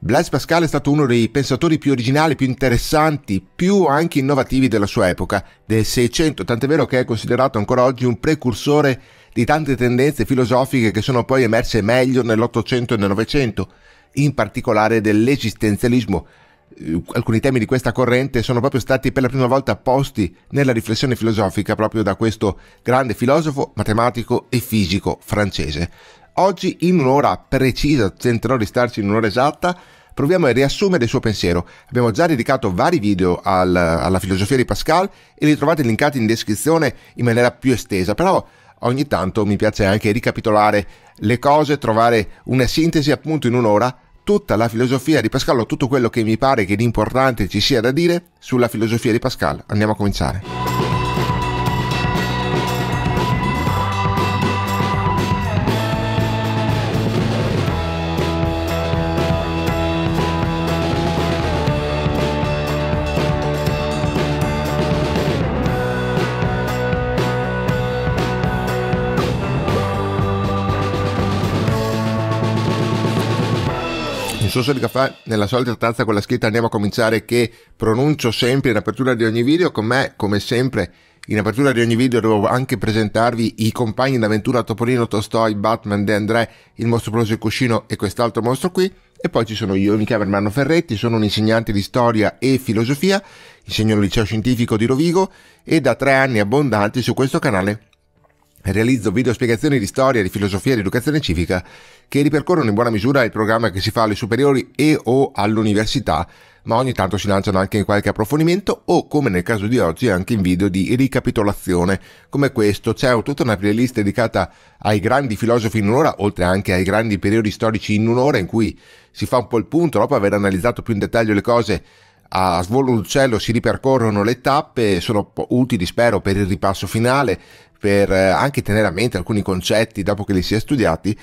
Blaise Pascal è stato uno dei pensatori più originali, più interessanti, più anche innovativi della sua epoca, del Seicento, tant'è vero che è considerato ancora oggi un precursore di tante tendenze filosofiche che sono poi emerse meglio nell'Ottocento e nel Novecento, in particolare dell'esistenzialismo. Eh, alcuni temi di questa corrente sono proprio stati per la prima volta posti nella riflessione filosofica proprio da questo grande filosofo, matematico e fisico francese. Oggi in un'ora precisa, tenterò di starci in un'ora esatta, proviamo a riassumere il suo pensiero. Abbiamo già dedicato vari video al, alla filosofia di Pascal e li trovate linkati in descrizione in maniera più estesa, però ogni tanto mi piace anche ricapitolare le cose, trovare una sintesi appunto in un'ora tutta la filosofia di Pascal o tutto quello che mi pare che di importante ci sia da dire sulla filosofia di Pascal. Andiamo a cominciare. sorso di caffè nella solita tazza con la scritta andiamo a cominciare che pronuncio sempre in apertura di ogni video con me come sempre in apertura di ogni video devo anche presentarvi i compagni d'avventura Topolino, Tostoi, Batman, De André, il mostro peloso il cuscino e quest'altro mostro qui. E poi ci sono io, mi chiamo Ermanno Ferretti, sono un insegnante di storia e filosofia, insegno al liceo scientifico di Rovigo e da tre anni abbondanti su questo canale realizzo video spiegazioni di storia, di filosofia, di educazione civica che ripercorrono in buona misura il programma che si fa alle superiori e o all'università, ma ogni tanto si lanciano anche in qualche approfondimento o, come nel caso di oggi, anche in video di ricapitolazione, come questo. C'è tutta una playlist dedicata ai grandi filosofi in un'ora, oltre anche ai grandi periodi storici in un'ora, in cui si fa un po' il punto, dopo aver analizzato più in dettaglio le cose, a svolo d'uccello si ripercorrono le tappe, sono utili spero per il ripasso finale, per eh, anche tenere a mente alcuni concetti dopo che li si è studiati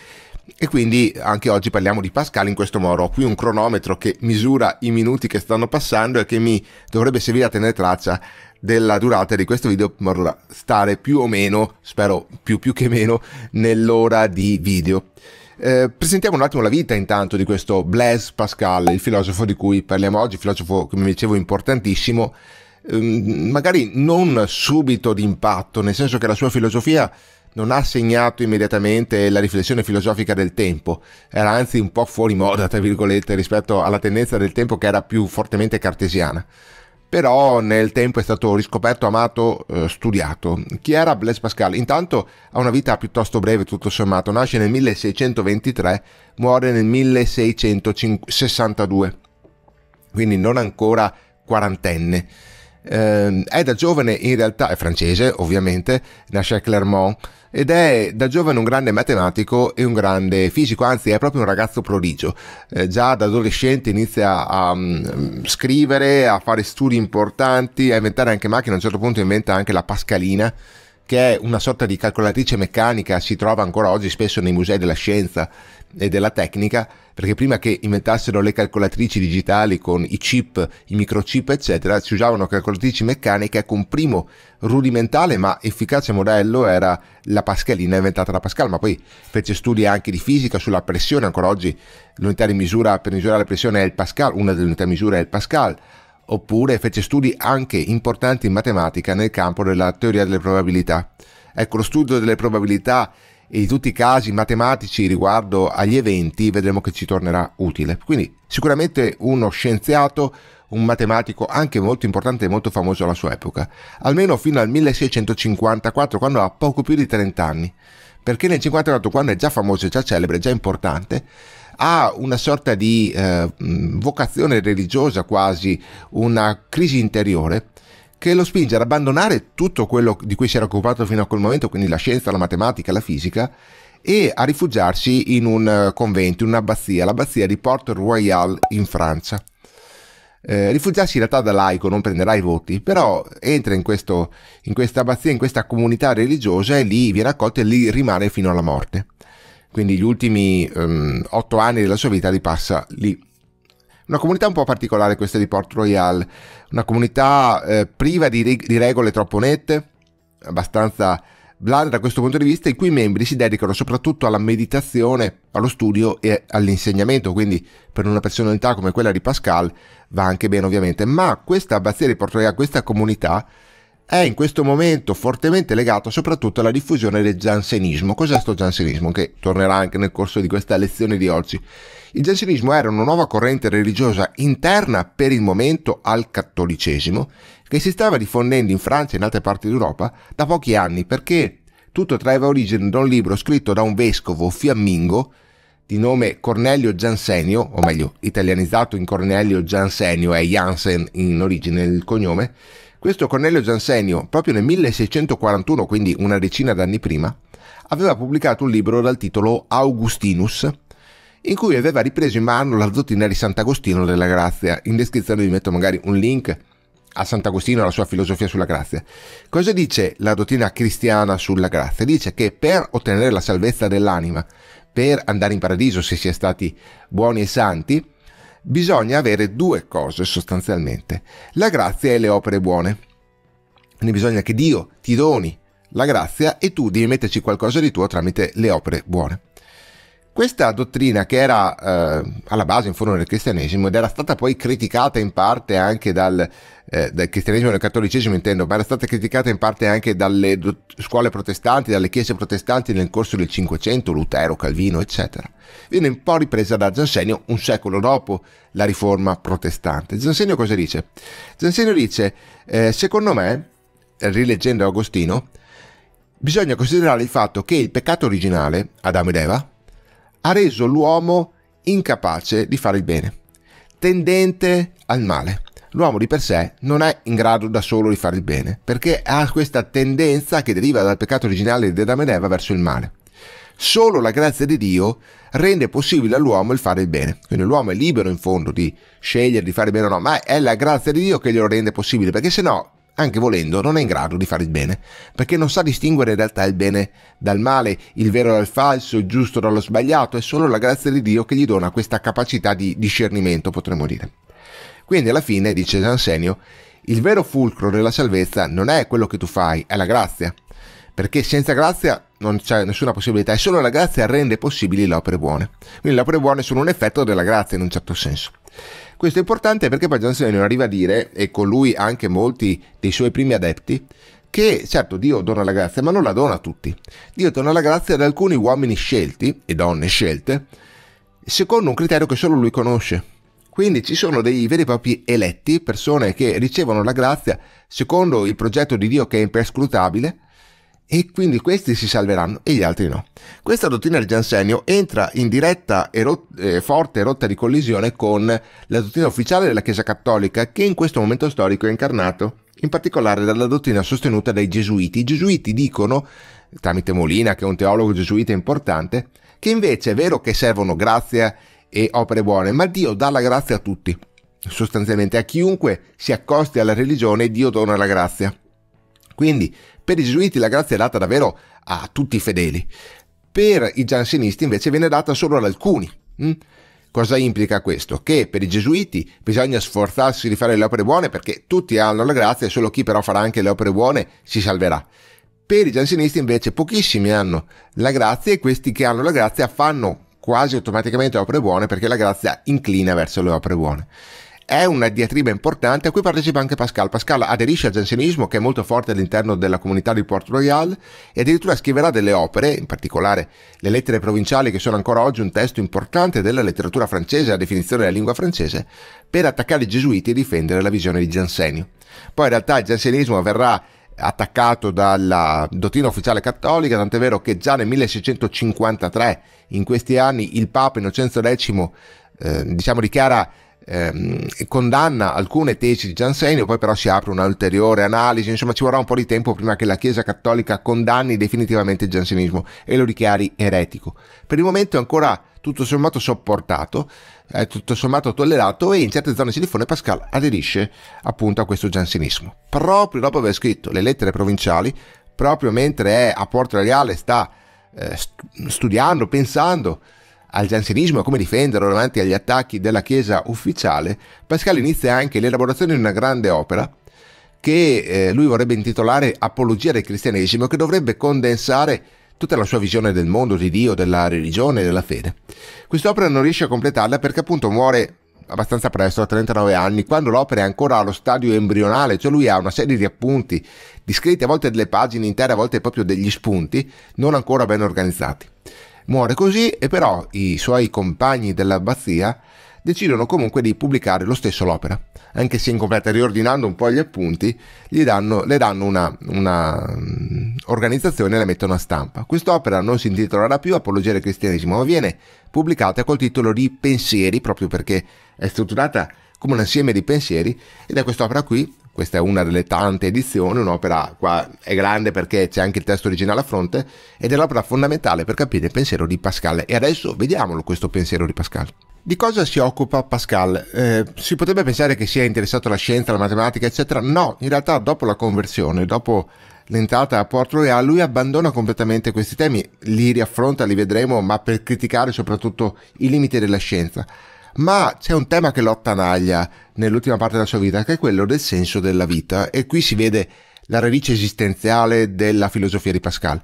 e quindi anche oggi parliamo di Pascal in questo modo. Ho qui un cronometro che misura i minuti che stanno passando e che mi dovrebbe servire a tenere traccia della durata di questo video per stare più o meno, spero più, più che meno, nell'ora di video. Eh, presentiamo un attimo la vita intanto di questo Blaise Pascal, il filosofo di cui parliamo oggi, filosofo come dicevo importantissimo, ehm, magari non subito d'impatto, nel senso che la sua filosofia non ha segnato immediatamente la riflessione filosofica del tempo, era anzi un po' fuori moda, tra virgolette, rispetto alla tendenza del tempo che era più fortemente cartesiana. Però nel tempo è stato riscoperto, amato, eh, studiato. Chi era Blaise Pascal? Intanto ha una vita piuttosto breve, tutto sommato. Nasce nel 1623, muore nel 1662, quindi non ancora quarantenne Ehm, è da giovane in realtà, è francese ovviamente, nasce a Clermont ed è da giovane un grande matematico e un grande fisico, anzi è proprio un ragazzo prodigio. Eh, già da adolescente inizia a um, scrivere, a fare studi importanti, a inventare anche macchine, a un certo punto inventa anche la Pascalina che è una sorta di calcolatrice meccanica, si trova ancora oggi spesso nei musei della scienza e della tecnica perché prima che inventassero le calcolatrici digitali con i chip, i microchip, eccetera, si usavano calcolatrici meccaniche ecco un primo rudimentale ma efficace modello era la pascalina inventata da Pascal, ma poi fece studi anche di fisica sulla pressione, ancora oggi l'unità di misura per misurare la pressione è il Pascal, una delle unità di misura è il Pascal oppure fece studi anche importanti in matematica nel campo della teoria delle probabilità. Ecco, lo studio delle probabilità e di tutti i casi matematici riguardo agli eventi vedremo che ci tornerà utile. Quindi sicuramente uno scienziato, un matematico anche molto importante e molto famoso alla sua epoca, almeno fino al 1654 quando ha poco più di 30 anni, perché nel 54 quando è già famoso, è già celebre, è già importante, ha una sorta di eh, vocazione religiosa quasi, una crisi interiore che lo spinge ad abbandonare tutto quello di cui si era occupato fino a quel momento, quindi la scienza, la matematica, la fisica, e a rifugiarsi in un eh, convento, in un'abbazia, l'abbazia di Port Royal in Francia. Eh, rifugiarsi in realtà da laico non prenderà i voti, però entra in, questo, in questa abbazia, in questa comunità religiosa e lì viene accolto e lì rimane fino alla morte. Quindi gli ultimi ehm, otto anni della sua vita li passa lì. Una comunità un po' particolare questa di Port Royal, una comunità eh, priva di, reg- di regole troppo nette, abbastanza blanda da questo punto di vista, i cui membri si dedicano soprattutto alla meditazione, allo studio e all'insegnamento, quindi per una personalità come quella di Pascal va anche bene ovviamente, ma questa abbazia di Port Royal, questa comunità, è in questo momento fortemente legata soprattutto alla diffusione del giansenismo. Cos'è sto giansenismo? Che tornerà anche nel corso di questa lezione di oggi. Il giansenismo era una nuova corrente religiosa interna per il momento al cattolicesimo che si stava diffondendo in Francia e in altre parti d'Europa da pochi anni perché tutto traeva origine da un libro scritto da un vescovo fiammingo di nome Cornelio Giansenio, o meglio, italianizzato in Cornelio Giansenio, è Jansen in origine il cognome. Questo Cornelio Giansenio, proprio nel 1641, quindi una decina d'anni prima, aveva pubblicato un libro dal titolo Augustinus, in cui aveva ripreso in mano la dottrina di Sant'Agostino della Grazia. In descrizione vi metto magari un link a Sant'Agostino e alla sua filosofia sulla grazia. Cosa dice la dottrina cristiana sulla grazia? Dice che per ottenere la salvezza dell'anima, per andare in paradiso se si è stati buoni e santi, bisogna avere due cose sostanzialmente, la grazia e le opere buone. Ne bisogna che Dio ti doni la grazia e tu devi metterci qualcosa di tuo tramite le opere buone. Questa dottrina che era eh, alla base in fondo del cristianesimo ed era stata poi criticata in parte anche dal, eh, dal cristianesimo e dal cattolicesimo intendo, ma era stata criticata in parte anche dalle do- scuole protestanti, dalle chiese protestanti nel corso del Cinquecento, Lutero, Calvino, eccetera. Viene un po' ripresa da Giansenio un secolo dopo la riforma protestante. Giansenio cosa dice? Giansenio dice, eh, secondo me, rileggendo Agostino, bisogna considerare il fatto che il peccato originale, Adamo ed Eva, ha reso l'uomo incapace di fare il bene, tendente al male. L'uomo di per sé non è in grado da solo di fare il bene, perché ha questa tendenza che deriva dal peccato originale di Adamo ed Eva verso il male. Solo la grazia di Dio rende possibile all'uomo il fare il bene. Quindi l'uomo è libero in fondo di scegliere di fare il bene o no, ma è la grazia di Dio che glielo rende possibile, perché se no anche volendo, non è in grado di fare il bene, perché non sa distinguere in realtà il bene dal male, il vero dal falso, il giusto dallo sbagliato, è solo la grazia di Dio che gli dona questa capacità di discernimento, potremmo dire. Quindi alla fine, dice Sansenio, il vero fulcro della salvezza non è quello che tu fai, è la grazia, perché senza grazia non c'è nessuna possibilità è solo la grazia che rende possibili le opere buone. Quindi le opere buone sono un effetto della grazia in un certo senso. Questo è importante perché poi John Sennino arriva a dire, e con lui anche molti dei suoi primi adepti, che certo Dio dona la grazia, ma non la dona a tutti. Dio dona la grazia ad alcuni uomini scelti e donne scelte, secondo un criterio che solo lui conosce. Quindi ci sono dei veri e propri eletti, persone che ricevono la grazia secondo il progetto di Dio che è imperscrutabile, e quindi questi si salveranno e gli altri no. Questa dottrina del Giansenio entra in diretta e eh, forte rotta di collisione con la dottrina ufficiale della Chiesa Cattolica che in questo momento storico è incarnato in particolare dalla dottrina sostenuta dai gesuiti. I gesuiti dicono, tramite Molina che è un teologo gesuita importante, che invece è vero che servono grazia e opere buone, ma Dio dà la grazia a tutti. Sostanzialmente a chiunque si accosti alla religione Dio dona la grazia. Quindi per i gesuiti la grazia è data davvero a tutti i fedeli, per i giansenisti invece viene data solo ad alcuni. Mm? Cosa implica questo? Che per i gesuiti bisogna sforzarsi di fare le opere buone perché tutti hanno la grazia e solo chi però farà anche le opere buone si salverà. Per i giansenisti invece pochissimi hanno la grazia e questi che hanno la grazia fanno quasi automaticamente opere buone perché la grazia inclina verso le opere buone è una diatriba importante a cui partecipa anche Pascal. Pascal aderisce al jansenismo che è molto forte all'interno della comunità di Port Royal e addirittura scriverà delle opere, in particolare le lettere provinciali che sono ancora oggi un testo importante della letteratura francese, la definizione della lingua francese, per attaccare i gesuiti e difendere la visione di Jansenio. Poi in realtà il jansenismo verrà attaccato dalla dottrina ufficiale cattolica, tant'è vero che già nel 1653, in questi anni, il Papa Innocenzo X eh, diciamo dichiara ehm, condanna alcune tesi di Giansenio, poi però si apre un'ulteriore analisi, insomma ci vorrà un po' di tempo prima che la Chiesa Cattolica condanni definitivamente il giansenismo e lo dichiari eretico. Per il momento è ancora tutto sommato sopportato, è tutto sommato tollerato e in certe zone Silifone Pascal aderisce appunto a questo giansenismo. Proprio dopo aver scritto le lettere provinciali, proprio mentre è a Porto Reale sta eh, studiando, pensando al giansenismo e come difenderlo davanti agli attacchi della Chiesa ufficiale, Pascal inizia anche l'elaborazione di una grande opera che eh, lui vorrebbe intitolare Apologia del cristianesimo, che dovrebbe condensare tutta la sua visione del mondo, di Dio, della religione e della fede. Quest'opera non riesce a completarla perché appunto muore abbastanza presto, a 39 anni, quando l'opera è ancora allo stadio embrionale, cioè lui ha una serie di appunti, di scritti, a volte delle pagine intere, a volte proprio degli spunti, non ancora ben organizzati. Muore così e però i suoi compagni dell'abbazia decidono comunque di pubblicare lo stesso l'opera, anche se incompleta, riordinando un po' gli appunti, danno, le danno una, una mm, organizzazione e la mettono a stampa. Quest'opera non si intitolerà più Apologia del cristianesimo, ma viene pubblicata col titolo di Pensieri, proprio perché è strutturata come un insieme di pensieri, ed è quest'opera qui questa è una delle tante edizioni, un'opera qua è grande perché c'è anche il testo originale a fronte ed è l'opera fondamentale per capire il pensiero di Pascal e adesso vediamolo questo pensiero di Pascal. Di cosa si occupa Pascal? Eh, si potrebbe pensare che sia interessato alla scienza, alla matematica, eccetera. No, in realtà dopo la conversione, dopo l'entrata a Port Royal, lui abbandona completamente questi temi, li riaffronta, li vedremo, ma per criticare soprattutto i limiti della scienza ma c'è un tema che lo attanaglia nell'ultima parte della sua vita, che è quello del senso della vita, e qui si vede la radice esistenziale della filosofia di Pascal.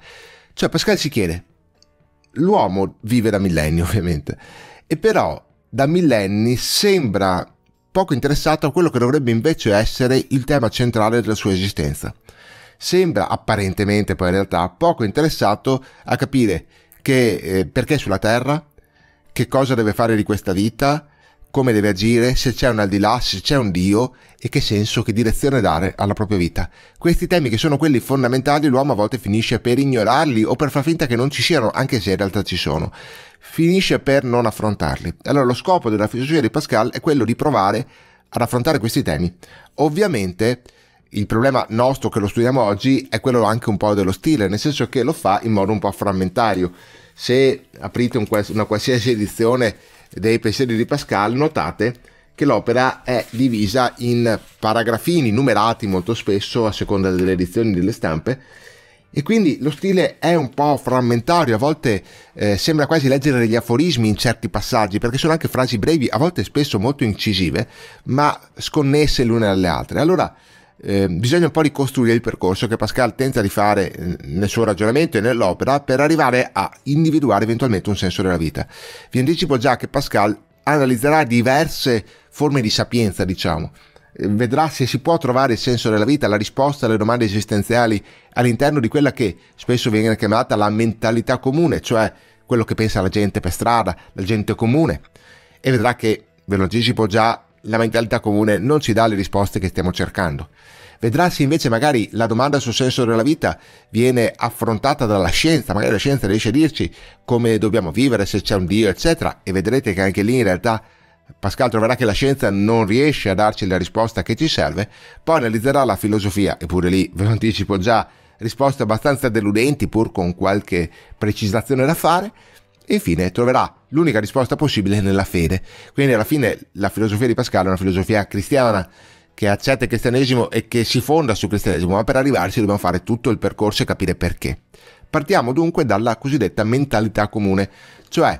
Cioè Pascal si chiede, l'uomo vive da millenni ovviamente, e però da millenni sembra poco interessato a quello che dovrebbe invece essere il tema centrale della sua esistenza. Sembra apparentemente poi in realtà poco interessato a capire che, eh, perché sulla Terra, che cosa deve fare di questa vita, come deve agire, se c'è un al di là, se c'è un Dio e che senso, che direzione dare alla propria vita. Questi temi che sono quelli fondamentali l'uomo a volte finisce per ignorarli o per far finta che non ci siano, anche se in realtà ci sono. Finisce per non affrontarli. Allora lo scopo della filosofia di Pascal è quello di provare ad affrontare questi temi. Ovviamente il problema nostro che lo studiamo oggi è quello anche un po' dello stile, nel senso che lo fa in modo un po' frammentario se aprite un, una qualsiasi edizione dei pensieri di Pascal, notate che l'opera è divisa in paragrafini numerati molto spesso a seconda delle edizioni delle stampe e quindi lo stile è un po' frammentario, a volte eh, sembra quasi leggere degli aforismi in certi passaggi, perché sono anche frasi brevi, a volte spesso molto incisive, ma sconnesse l'una alle altre. Allora, eh, bisogna un po' ricostruire il percorso che Pascal tenta di fare eh, nel suo ragionamento e nell'opera per arrivare a individuare eventualmente un senso della vita. Vi anticipo già che Pascal analizzerà diverse forme di sapienza, diciamo. Eh, vedrà se si può trovare il senso della vita, la risposta alle domande esistenziali all'interno di quella che spesso viene chiamata la mentalità comune, cioè quello che pensa la gente per strada, la gente comune. E vedrà che, ve lo anticipo già, la mentalità comune non ci dà le risposte che stiamo cercando. Vedrà se invece magari la domanda sul senso della vita viene affrontata dalla scienza, magari la scienza riesce a dirci come dobbiamo vivere, se c'è un Dio, eccetera, e vedrete che anche lì in realtà Pascal troverà che la scienza non riesce a darci la risposta che ci serve, poi analizzerà la filosofia, eppure lì ve lo anticipo già, risposte abbastanza deludenti pur con qualche precisazione da fare, infine troverà l'unica risposta possibile nella fede. Quindi alla fine la filosofia di Pascal è una filosofia cristiana che accetta il cristianesimo e che si fonda sul cristianesimo, ma per arrivarci dobbiamo fare tutto il percorso e capire perché. Partiamo dunque dalla cosiddetta mentalità comune, cioè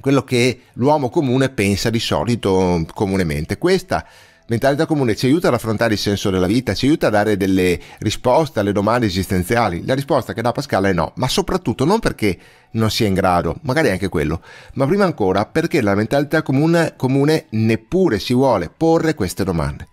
quello che l'uomo comune pensa di solito comunemente. Questa è mentalità comune ci aiuta ad affrontare il senso della vita, ci aiuta a dare delle risposte alle domande esistenziali. La risposta che dà Pascal è no, ma soprattutto non perché non sia in grado, magari anche quello, ma prima ancora perché la mentalità comune, comune neppure si vuole porre queste domande.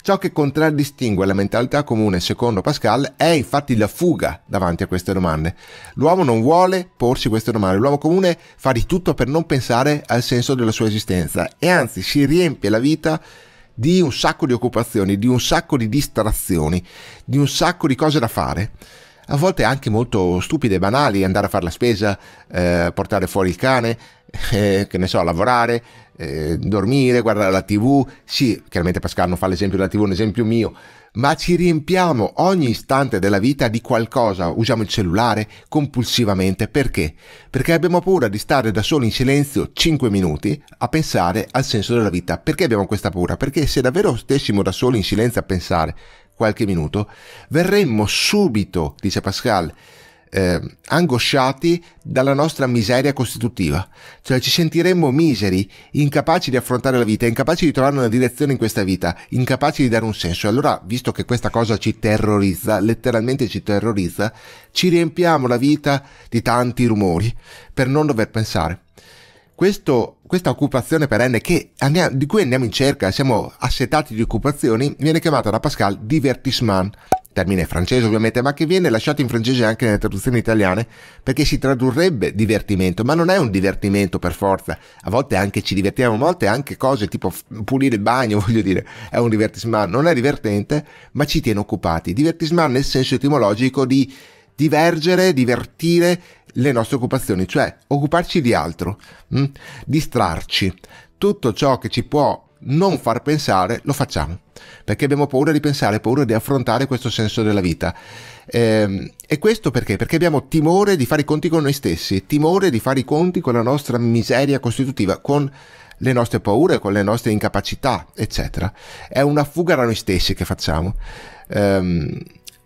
Ciò che contraddistingue la mentalità comune, secondo Pascal, è infatti la fuga davanti a queste domande. L'uomo non vuole porsi queste domande, l'uomo comune fa di tutto per non pensare al senso della sua esistenza e anzi si riempie la vita di un sacco di occupazioni, di un sacco di distrazioni, di un sacco di cose da fare. A volte anche molto stupide e banali, andare a fare la spesa, eh, portare fuori il cane, eh, che ne so, lavorare, eh, dormire, guardare la tv. Sì, chiaramente Pascal non fa l'esempio della tv, un esempio mio, ma ci riempiamo ogni istante della vita di qualcosa, usiamo il cellulare compulsivamente, perché? Perché abbiamo paura di stare da soli in silenzio 5 minuti a pensare al senso della vita. Perché abbiamo questa paura? Perché se davvero stessimo da soli in silenzio a pensare qualche minuto, verremmo subito, dice Pascal, eh, angosciati dalla nostra miseria costitutiva, cioè ci sentiremmo miseri, incapaci di affrontare la vita, incapaci di trovare una direzione in questa vita, incapaci di dare un senso. E allora, visto che questa cosa ci terrorizza, letteralmente ci terrorizza, ci riempiamo la vita di tanti rumori per non dover pensare. Questo, questa occupazione perenne andiamo, di cui andiamo in cerca, siamo assetati di occupazioni, viene chiamata da Pascal divertissement termine francese ovviamente, ma che viene lasciato in francese anche nelle traduzioni italiane, perché si tradurrebbe divertimento, ma non è un divertimento per forza, a volte anche ci divertiamo, a volte anche cose tipo pulire il bagno, voglio dire, è un divertimento, non è divertente, ma ci tiene occupati. divertimento nel senso etimologico di divergere, divertire le nostre occupazioni, cioè occuparci di altro, mh? Mm? distrarci. Tutto ciò che ci può non far pensare, lo facciamo, perché abbiamo paura di pensare, paura di affrontare questo senso della vita. Ehm, e, questo perché? Perché abbiamo timore di fare i conti con noi stessi, timore di fare i conti con la nostra miseria costitutiva, con le nostre paure, con le nostre incapacità, eccetera. È una fuga da noi stessi che facciamo. Ehm,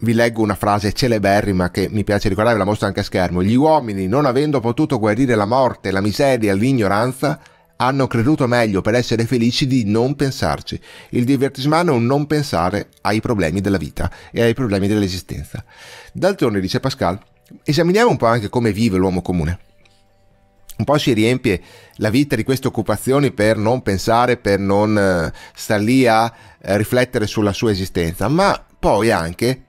vi leggo una frase celeberrima che mi piace ricordare, ve la mostro anche a schermo. Gli uomini, non avendo potuto guarire la morte, la miseria, l'ignoranza, hanno creduto meglio per essere felici di non pensarci. Il divertismano è un non pensare ai problemi della vita e ai problemi dell'esistenza. D'altronde, dice Pascal, esaminiamo un po' anche come vive l'uomo comune. Un po' si riempie la vita di queste occupazioni per non pensare, per non eh, star lì a eh, riflettere sulla sua esistenza, ma poi anche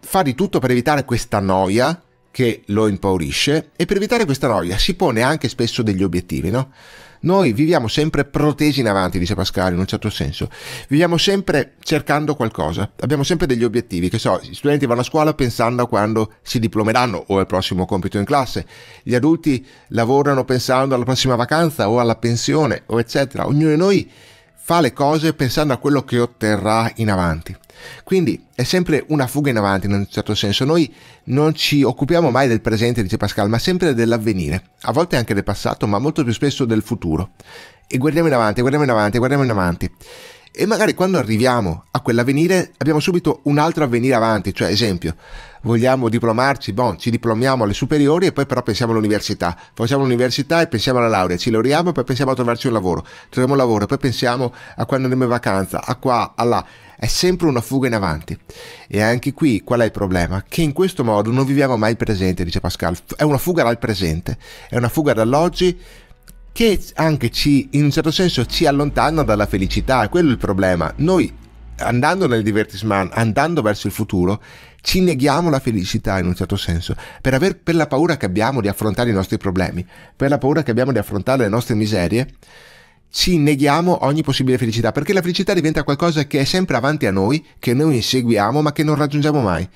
fa di tutto per evitare questa noia che lo impaurisce e per evitare questa noia si pone anche spesso degli obiettivi, no? Noi viviamo sempre protesi in avanti, dice Pascal, in un certo senso. Viviamo sempre cercando qualcosa. Abbiamo sempre degli obiettivi. Che so, gli studenti vanno a scuola pensando a quando si diplomeranno o al prossimo compito in classe. Gli adulti lavorano pensando alla prossima vacanza o alla pensione o eccetera. Ognuno di noi fa le cose pensando a quello che otterrà in avanti. Quindi è sempre una fuga in avanti in un certo senso. Noi non ci occupiamo mai del presente, dice Pascal, ma sempre dell'avvenire, a volte anche del passato, ma molto più spesso del futuro. E guardiamo in avanti, guardiamo in avanti, guardiamo in avanti. E magari quando arriviamo a quell'avvenire abbiamo subito un altro avvenire avanti, cioè esempio, vogliamo diplomarci, bon, ci diplomiamo alle superiori e poi però pensiamo all'università, facciamo l'università e pensiamo alla laurea, ci laureiamo e poi pensiamo a trovarci un lavoro, troviamo un lavoro e poi pensiamo a quando andiamo in vacanza, a qua, a là, è sempre una fuga in avanti. E anche qui qual è il problema? Che in questo modo non viviamo mai il presente, dice Pascal, è una fuga dal presente, è una fuga dall'oggi che anche ci, in un certo senso, ci allontana dalla felicità, quello è il problema. Noi andando nel divertissement, andando verso il futuro, ci neghiamo la felicità in un certo senso, per, aver, per la paura che abbiamo di affrontare i nostri problemi, per la paura che abbiamo di affrontare le nostre miserie, ci neghiamo ogni possibile felicità, perché la felicità diventa qualcosa che è sempre avanti a noi, che noi inseguiamo ma che non raggiungiamo mai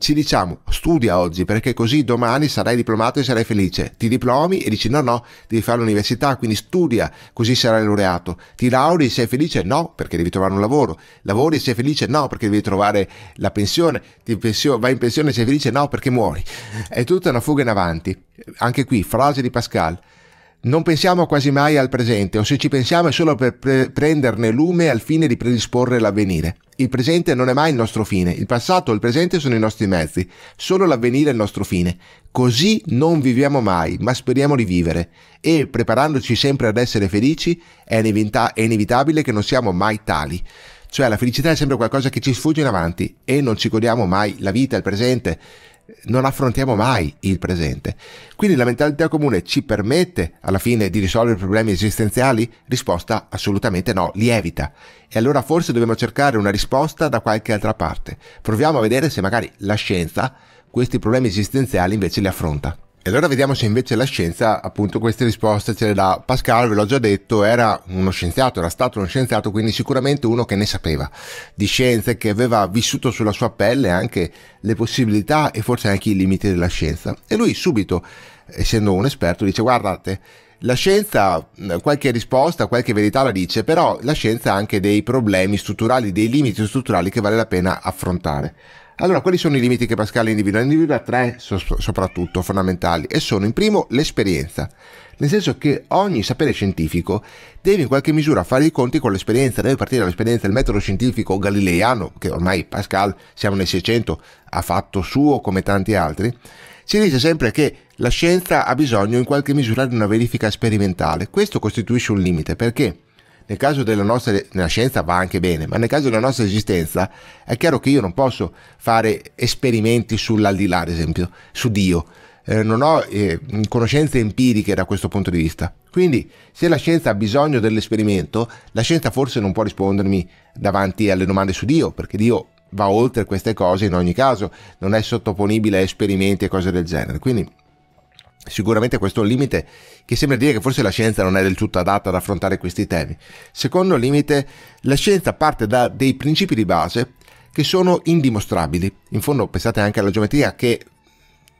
ci diciamo studia oggi perché così domani sarai diplomato e sarai felice. Ti diplomi e dici no no, devi fare l'università, quindi studia, così sarai laureato. Ti lauri e sei felice? No, perché devi trovare un lavoro. Lavori e sei felice? No, perché devi trovare la pensione. Pensio, vai in pensione e sei felice? No, perché muori. È tutta una fuga in avanti. Anche qui, frase di Pascal. Non pensiamo quasi mai al presente, o se ci pensiamo è solo per pre prenderne lume al fine di predisporre l'avvenire. Il presente non è mai il nostro fine, il passato e il presente sono i nostri mezzi, solo l'avvenire è il nostro fine. Così non viviamo mai, ma speriamo di vivere. E preparandoci sempre ad essere felici, è, è inevitabile che non siamo mai tali. Cioè la felicità è sempre qualcosa che ci sfugge in avanti e non ci godiamo mai la vita, il presente non affrontiamo mai il presente. Quindi la mentalità comune ci permette alla fine di risolvere problemi esistenziali? Risposta assolutamente no, li evita. E allora forse dobbiamo cercare una risposta da qualche altra parte. Proviamo a vedere se magari la scienza questi problemi esistenziali invece li affronta. E allora vediamo se invece la scienza, appunto queste risposte ce le dà. Pascal, ve l'ho già detto, era uno scienziato, era stato uno scienziato, quindi sicuramente uno che ne sapeva di scienze, che aveva vissuto sulla sua pelle anche le possibilità e forse anche i limiti della scienza. E lui subito, essendo un esperto, dice guardate, la scienza qualche risposta, qualche verità la dice, però la scienza ha anche dei problemi strutturali, dei limiti strutturali che vale la pena affrontare. Allora, quali sono i limiti che Pascal individua? Individua tre so- soprattutto fondamentali e sono in primo l'esperienza, nel senso che ogni sapere scientifico deve in qualche misura fare i conti con l'esperienza, deve partire dall'esperienza del metodo scientifico galileiano, che ormai Pascal, siamo nel 600, ha fatto suo come tanti altri, si dice sempre che la scienza ha bisogno in qualche misura di una verifica sperimentale. Questo costituisce un limite perché nel caso della nostra, nella scienza va anche bene, ma nel caso della nostra esistenza è chiaro che io non posso fare esperimenti sull'aldilà, ad esempio, su Dio. Eh, non ho eh, conoscenze empiriche da questo punto di vista. Quindi, se la scienza ha bisogno dell'esperimento, la scienza forse non può rispondermi davanti alle domande su Dio, perché Dio va oltre queste cose in ogni caso, non è sottoponibile a esperimenti e cose del genere. Quindi Sicuramente questo è un limite che sembra dire che forse la scienza non è del tutto adatta ad affrontare questi temi. Secondo limite, la scienza parte da dei principi di base che sono indimostrabili. In fondo pensate anche alla geometria che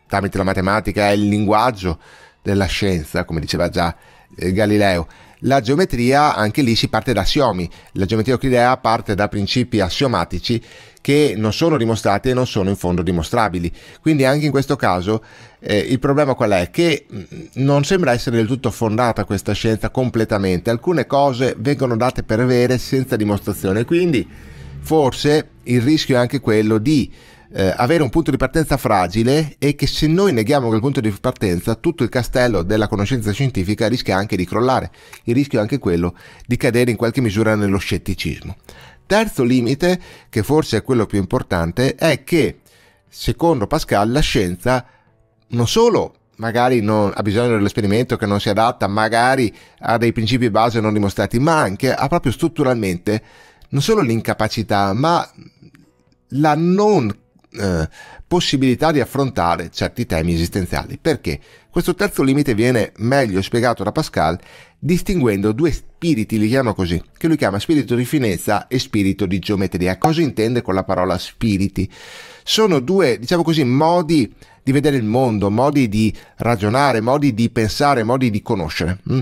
tramite la matematica è il linguaggio della scienza, come diceva già eh, Galileo. La geometria, anche lì si parte da assiomi, la geometria euclidea parte da principi assiomatici che non sono dimostrati e non sono in fondo dimostrabili. Quindi anche in questo caso eh, il problema qual è? Che mm, non sembra essere del tutto fondata questa scienza completamente, alcune cose vengono date per vere senza dimostrazione, quindi forse il rischio è anche quello di eh, avere un punto di partenza fragile e che se noi neghiamo quel punto di partenza tutto il castello della conoscenza scientifica rischia anche di crollare. Il rischio è anche quello di cadere in qualche misura nello scetticismo. Terzo limite, che forse è quello più importante, è che secondo Pascal la scienza non solo magari non, ha bisogno dell'esperimento che non si adatta, magari ha dei principi base non dimostrati, ma anche ha proprio strutturalmente non solo l'incapacità, ma la non eh, possibilità di affrontare certi temi esistenziali. Perché questo terzo limite viene meglio spiegato da Pascal distinguendo due spiriti, li chiama così, che lui chiama spirito di finezza e spirito di geometria. Cosa intende con la parola spiriti? Sono due, diciamo così, modi di vedere il mondo, modi di ragionare, modi di pensare, modi di conoscere. Mm?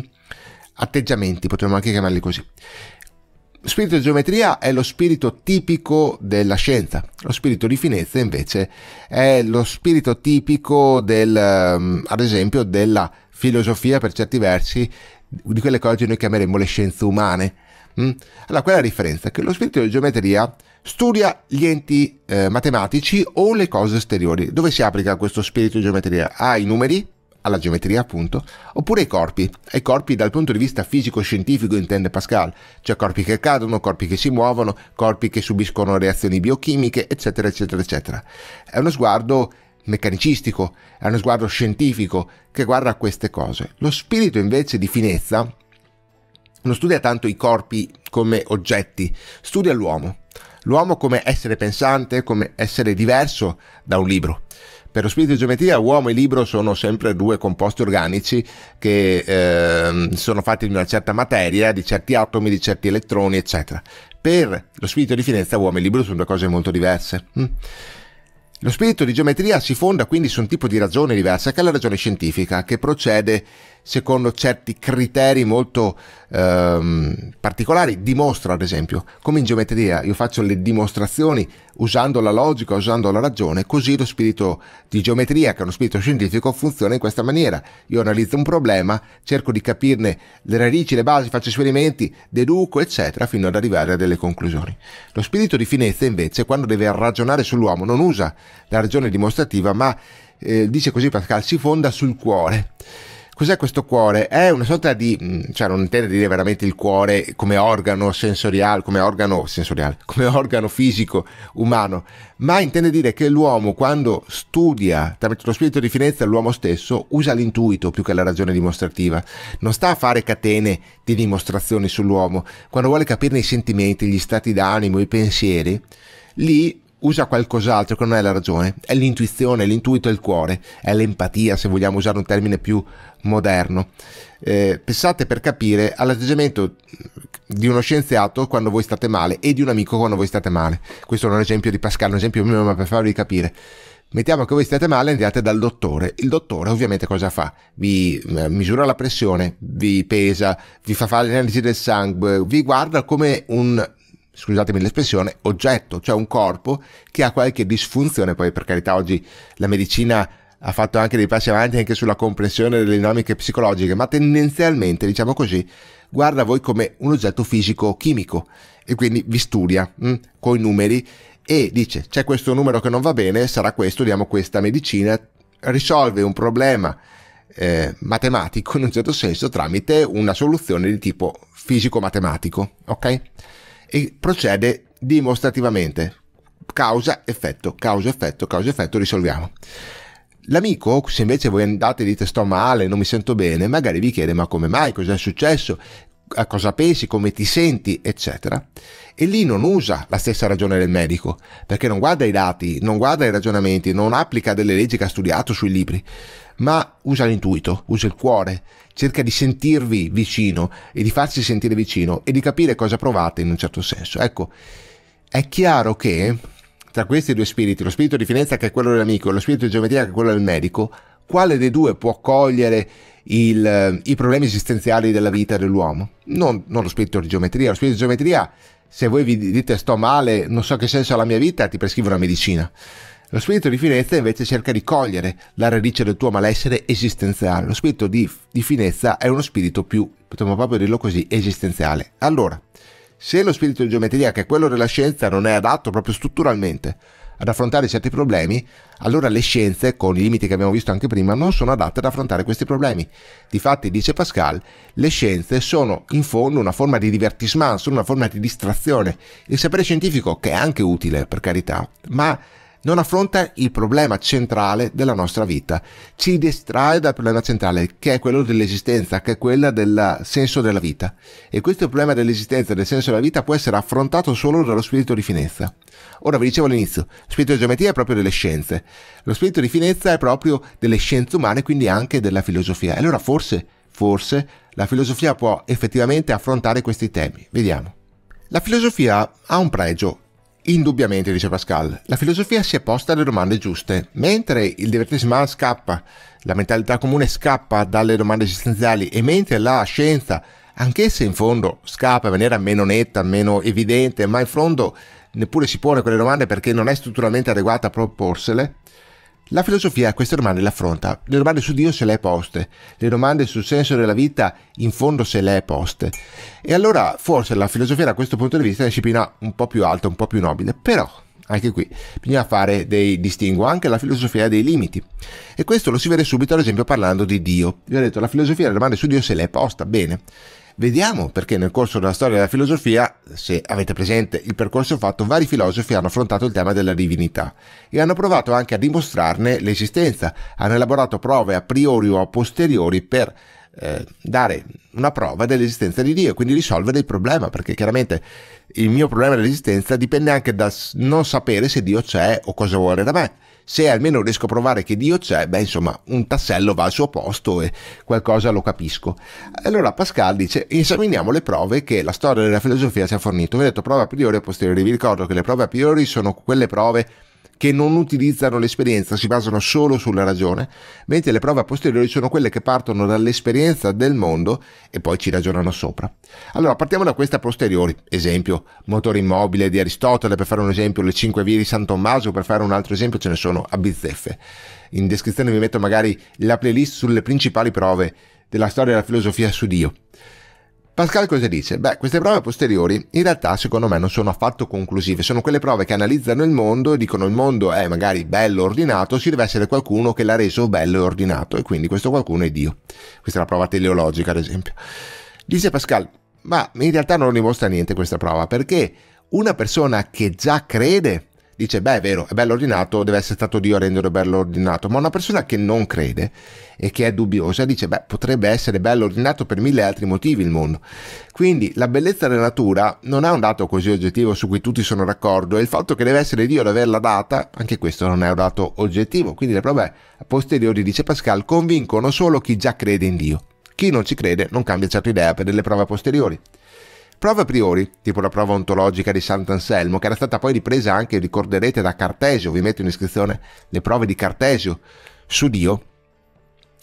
Atteggiamenti, potremmo anche chiamarli così spirito di geometria è lo spirito tipico della scienza, lo spirito di finezza invece è lo spirito tipico del, ehm, ad esempio, della filosofia per certi versi, di quelle che oggi noi chiameremmo le scienze umane. Mm? Allora, quella è la differenza, che lo spirito di geometria studia gli enti eh, matematici o le cose esteriori. Dove si applica questo spirito di geometria? Ai numeri, alla geometria appunto, oppure ai corpi. Ai corpi dal punto di vista fisico-scientifico intende Pascal, cioè corpi che cadono, corpi che si muovono, corpi che subiscono reazioni biochimiche, eccetera, eccetera, eccetera. È uno sguardo meccanicistico, è uno sguardo scientifico che guarda a queste cose. Lo spirito invece di finezza non studia tanto i corpi come oggetti, studia l'uomo. L'uomo come essere pensante, come essere diverso da un libro. Per lo spirito di geometria, uomo e libro sono sempre due composti organici che eh, sono fatti di una certa materia, di certi atomi, di certi elettroni, eccetera. Per lo spirito di finezza uomo e libro sono due cose molto diverse. Mm. Lo spirito di geometria si fonda quindi su un tipo di ragione diversa che è la ragione scientifica, che procede secondo certi criteri molto ehm, particolari. Dimostro, ad esempio, come in geometria io faccio le dimostrazioni usando la logica, usando la ragione, così lo spirito di geometria, che è uno spirito scientifico, funziona in questa maniera. Io analizzo un problema, cerco di capirne le radici, le basi, faccio esperimenti, deduco, eccetera, fino ad arrivare a delle conclusioni. Lo spirito di finezza, invece, quando deve ragionare sull'uomo, non usa la ragione dimostrativa, ma eh, dice così Pascal, si fonda sul cuore. Cos'è questo cuore? È una sorta di, mm, cioè non intendo dire veramente il cuore come organo sensoriale, come organo sensoriale, come organo fisico umano, ma intende dire che l'uomo quando studia tramite lo spirito di finezza l'uomo stesso usa l'intuito più che la ragione dimostrativa, non sta a fare catene di dimostrazioni sull'uomo, quando vuole capirne i sentimenti, gli stati d'animo, i pensieri, lì usa qualcos'altro che non è la ragione, è l'intuizione, l'intuito è il cuore, è l'empatia se vogliamo usare un termine più moderno. Eh, pensate per capire all'atteggiamento di uno scienziato quando voi state male e di un amico quando voi state male. Questo è un esempio di Pascal, un esempio mio, ma per farvi capire. Mettiamo che voi state male e andate dal dottore. Il dottore ovviamente cosa fa? Vi eh, misura la pressione, vi pesa, vi fa fare l'analisi del sangue, vi guarda come un scusatemi l'espressione, oggetto, cioè un corpo che ha qualche disfunzione, poi per carità oggi la medicina ha fatto anche dei passi avanti anche sulla comprensione delle dinamiche psicologiche, ma tendenzialmente, diciamo così, guarda voi come un oggetto fisico-chimico e quindi vi studia mm, con i numeri e dice c'è questo numero che non va bene, sarà questo, diamo questa medicina, risolve un problema eh, matematico in un certo senso tramite una soluzione di tipo fisico-matematico, ok? e procede dimostrativamente. Causa, effetto, causa, effetto, causa, effetto, risolviamo. L'amico, se invece voi andate e dite sto male, non mi sento bene, magari vi chiede ma come mai, cos'è successo, a cosa pensi, come ti senti, eccetera. E lì non usa la stessa ragione del medico, perché non guarda i dati, non guarda i ragionamenti, non applica delle leggi che ha studiato sui libri, ma usa l'intuito, usa il cuore cerca di sentirvi vicino e di farsi sentire vicino e di capire cosa provate in un certo senso. Ecco, è chiaro che tra questi due spiriti, lo spirito di Firenze che è quello dell'amico e lo spirito di geometria che è quello del medico, quale dei due può cogliere il, i problemi esistenziali della vita dell'uomo? Non, non, lo spirito di geometria, lo spirito di geometria, se voi vi dite sto male, non so che senso ha la mia vita, ti prescrivo una medicina. Lo spirito di finezza invece cerca di cogliere la radice del tuo malessere esistenziale. Lo spirito di, di finezza è uno spirito più, potremmo proprio dirlo così, esistenziale. Allora, se lo spirito di geometria, che è quello della scienza, non è adatto proprio strutturalmente ad affrontare certi problemi, allora le scienze, con i limiti che abbiamo visto anche prima, non sono adatte ad affrontare questi problemi. Difatti, dice Pascal, le scienze sono in fondo una forma di divertissement, sono una forma di distrazione. Il sapere scientifico, che è anche utile, per carità, ma non affronta il problema centrale della nostra vita, ci distrae dal problema centrale che è quello dell'esistenza, che è quello del senso della vita. E questo problema dell'esistenza, del senso della vita può essere affrontato solo dallo spirito di finezza. Ora vi dicevo all'inizio, lo spirito di geometria è proprio delle scienze, lo spirito di finezza è proprio delle scienze umane, quindi anche della filosofia. E allora forse, forse, la filosofia può effettivamente affrontare questi temi. Vediamo. La filosofia ha un pregio Indubbiamente, dice Pascal, la filosofia si è posta alle domande giuste, mentre il divertissement scappa, la mentalità comune scappa dalle domande esistenziali e mentre la scienza, anch'essa in fondo, scappa in maniera meno netta, meno evidente, ma in fondo neppure si pone quelle domande perché non è strutturalmente adeguata a proporsele, la filosofia queste domande le affronta, le domande su Dio se le è poste, le domande sul senso della vita in fondo se le è poste. E allora forse la filosofia da questo punto di vista è una disciplina un po' più alta, un po' più nobile, però anche qui bisogna fare dei distinguo, anche la filosofia ha dei limiti. E questo lo si vede subito ad esempio parlando di Dio. Vi ho detto la filosofia le domande su Dio se le è posta, bene. Vediamo perché nel corso della storia della filosofia, se avete presente il percorso fatto, vari filosofi hanno affrontato il tema della divinità e hanno provato anche a dimostrarne l'esistenza, hanno elaborato prove a priori o a posteriori per eh, dare una prova dell'esistenza di Dio e quindi risolvere il problema, perché chiaramente il mio problema dell'esistenza dipende anche dal non sapere se Dio c'è o cosa vuole da me se almeno riesco a provare che Dio c'è, beh insomma un tassello va al suo posto e qualcosa lo capisco. Allora Pascal dice esaminiamo le prove che la storia della filosofia ci ha fornito. Vi ho detto prove a priori e posteriori, vi ricordo che le prove a priori sono quelle prove che non utilizzano l'esperienza, si basano solo sulla ragione, mentre le prove a posteriori sono quelle che partono dall'esperienza del mondo e poi ci ragionano sopra. Allora, partiamo da questa a posteriori, esempio, motore immobile di Aristotele, per fare un esempio, le 5 vie di San Tommaso, per fare un altro esempio, ce ne sono a bizzeffe. In descrizione vi metto magari la playlist sulle principali prove della storia della filosofia su Dio. Pascal cosa dice? Beh, queste prove posteriori in realtà secondo me non sono affatto conclusive, sono quelle prove che analizzano il mondo e dicono il mondo è magari bello ordinato, ci deve essere qualcuno che l'ha reso bello e ordinato e quindi questo qualcuno è Dio. Questa è la prova teleologica ad esempio. Dice Pascal, ma in realtà non dimostra niente questa prova perché una persona che già crede dice beh è vero, è bello ordinato, deve essere stato Dio a renderlo bello ordinato, ma una persona che non crede e che è dubbiosa dice beh potrebbe essere bello ordinato per mille altri motivi il mondo. Quindi la bellezza della natura non è un dato così oggettivo su cui tutti sono d'accordo e il fatto che deve essere Dio ad averla data, anche questo non è un dato oggettivo, quindi le prove a posteriori, dice Pascal, convincono solo chi già crede in Dio. Chi non ci crede non cambia certo idea per delle prove a posteriori. Prove a priori, tipo la prova ontologica di Sant'Anselmo, che era stata poi ripresa anche, ricorderete, da Cartesio, vi metto in iscrizione le prove di Cartesio su Dio,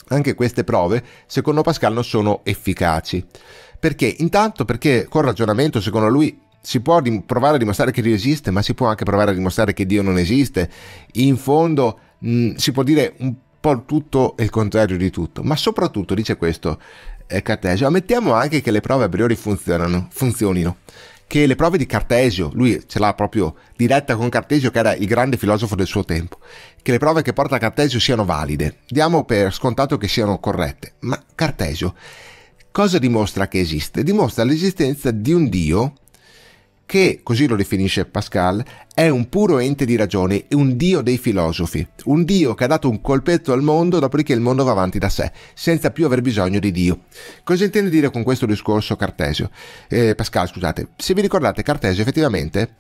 anche queste prove, secondo Pascal, non sono efficaci. Perché? Intanto perché col ragionamento, secondo lui, si può provare a dimostrare che Dio esiste, ma si può anche provare a dimostrare che Dio non esiste. In fondo mh, si può dire un po' tutto e il contrario di tutto, ma soprattutto, dice questo eh, Cartesio, ammettiamo anche che le prove a priori funzionano, funzionino, che le prove di Cartesio, lui ce l'ha proprio diretta con Cartesio che era il grande filosofo del suo tempo, che le prove che porta Cartesio siano valide, diamo per scontato che siano corrette, ma Cartesio cosa dimostra che esiste? Dimostra l'esistenza di un Dio che, così lo definisce Pascal, è un puro ente di ragione, un dio dei filosofi, un dio che ha dato un colpetto al mondo dopodiché il mondo va avanti da sé, senza più aver bisogno di Dio. Cosa intende dire con questo discorso Cartesio? Eh, Pascal, scusate, se vi ricordate Cartesio effettivamente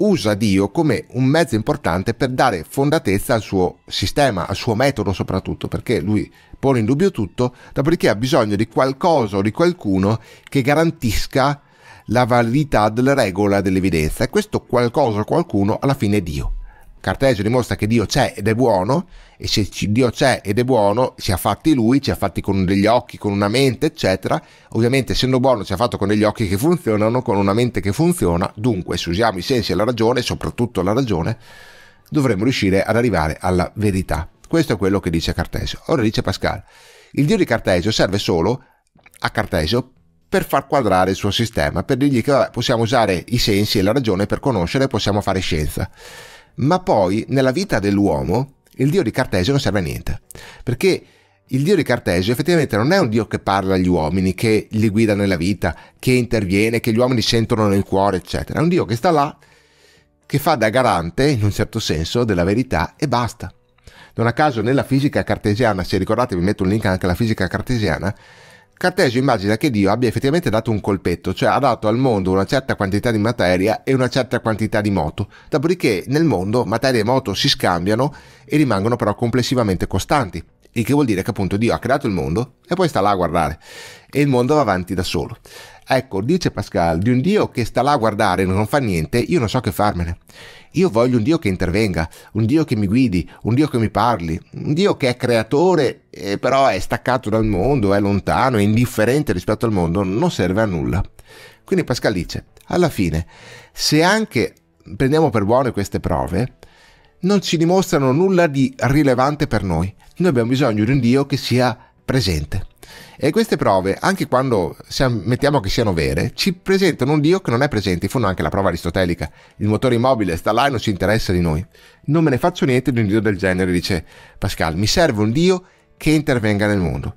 usa Dio come un mezzo importante per dare fondatezza al suo sistema, al suo metodo soprattutto, perché lui pone in dubbio tutto, dopodiché ha bisogno di qualcosa o di qualcuno che garantisca la validità della regola dell'evidenza e questo qualcosa o qualcuno alla fine è Dio. Cartesio dimostra che Dio c'è ed è buono e se Dio c'è ed è buono ci ha fatti lui, ci ha fatti con degli occhi, con una mente, eccetera. Ovviamente essendo buono ci ha fatto con degli occhi che funzionano, con una mente che funziona, dunque se usiamo i sensi e la ragione, soprattutto la ragione, dovremmo riuscire ad arrivare alla verità. Questo è quello che dice Cartesio. Ora dice Pascal, il Dio di Cartesio serve solo a Cartesio per far quadrare il suo sistema, per dirgli che vabbè, possiamo usare i sensi e la ragione per conoscere, possiamo fare scienza. Ma poi nella vita dell'uomo il Dio di Cartesio non serve a niente, perché il Dio di Cartesio effettivamente non è un Dio che parla agli uomini, che li guida nella vita, che interviene, che gli uomini sentono nel cuore, eccetera. È un Dio che sta là, che fa da garante, in un certo senso, della verità e basta. Non a caso nella fisica cartesiana, se ricordate vi metto un link anche alla fisica cartesiana, Cartesio immagina che Dio abbia effettivamente dato un colpetto, cioè ha dato al mondo una certa quantità di materia e una certa quantità di moto, dopodiché nel mondo materia e moto si scambiano e rimangono però complessivamente costanti, il che vuol dire che appunto Dio ha creato il mondo e poi sta là a guardare e il mondo va avanti da solo. Ecco, dice Pascal, di un Dio che sta là a guardare e non fa niente, io non so che farmene. Io voglio un Dio che intervenga, un Dio che mi guidi, un Dio che mi parli, un Dio che è creatore, eh, però è staccato dal mondo, è lontano, è indifferente rispetto al mondo, non serve a nulla. Quindi Pascal dice, alla fine, se anche prendiamo per buone queste prove, non ci dimostrano nulla di rilevante per noi. Noi abbiamo bisogno di un Dio che sia presente. E queste prove, anche quando mettiamo che siano vere, ci presentano un Dio che non è presente, in fondo anche la prova aristotelica. Il motore immobile sta là e non ci interessa di noi. Non me ne faccio niente di un Dio del genere, dice Pascal. Mi serve un Dio che intervenga nel mondo.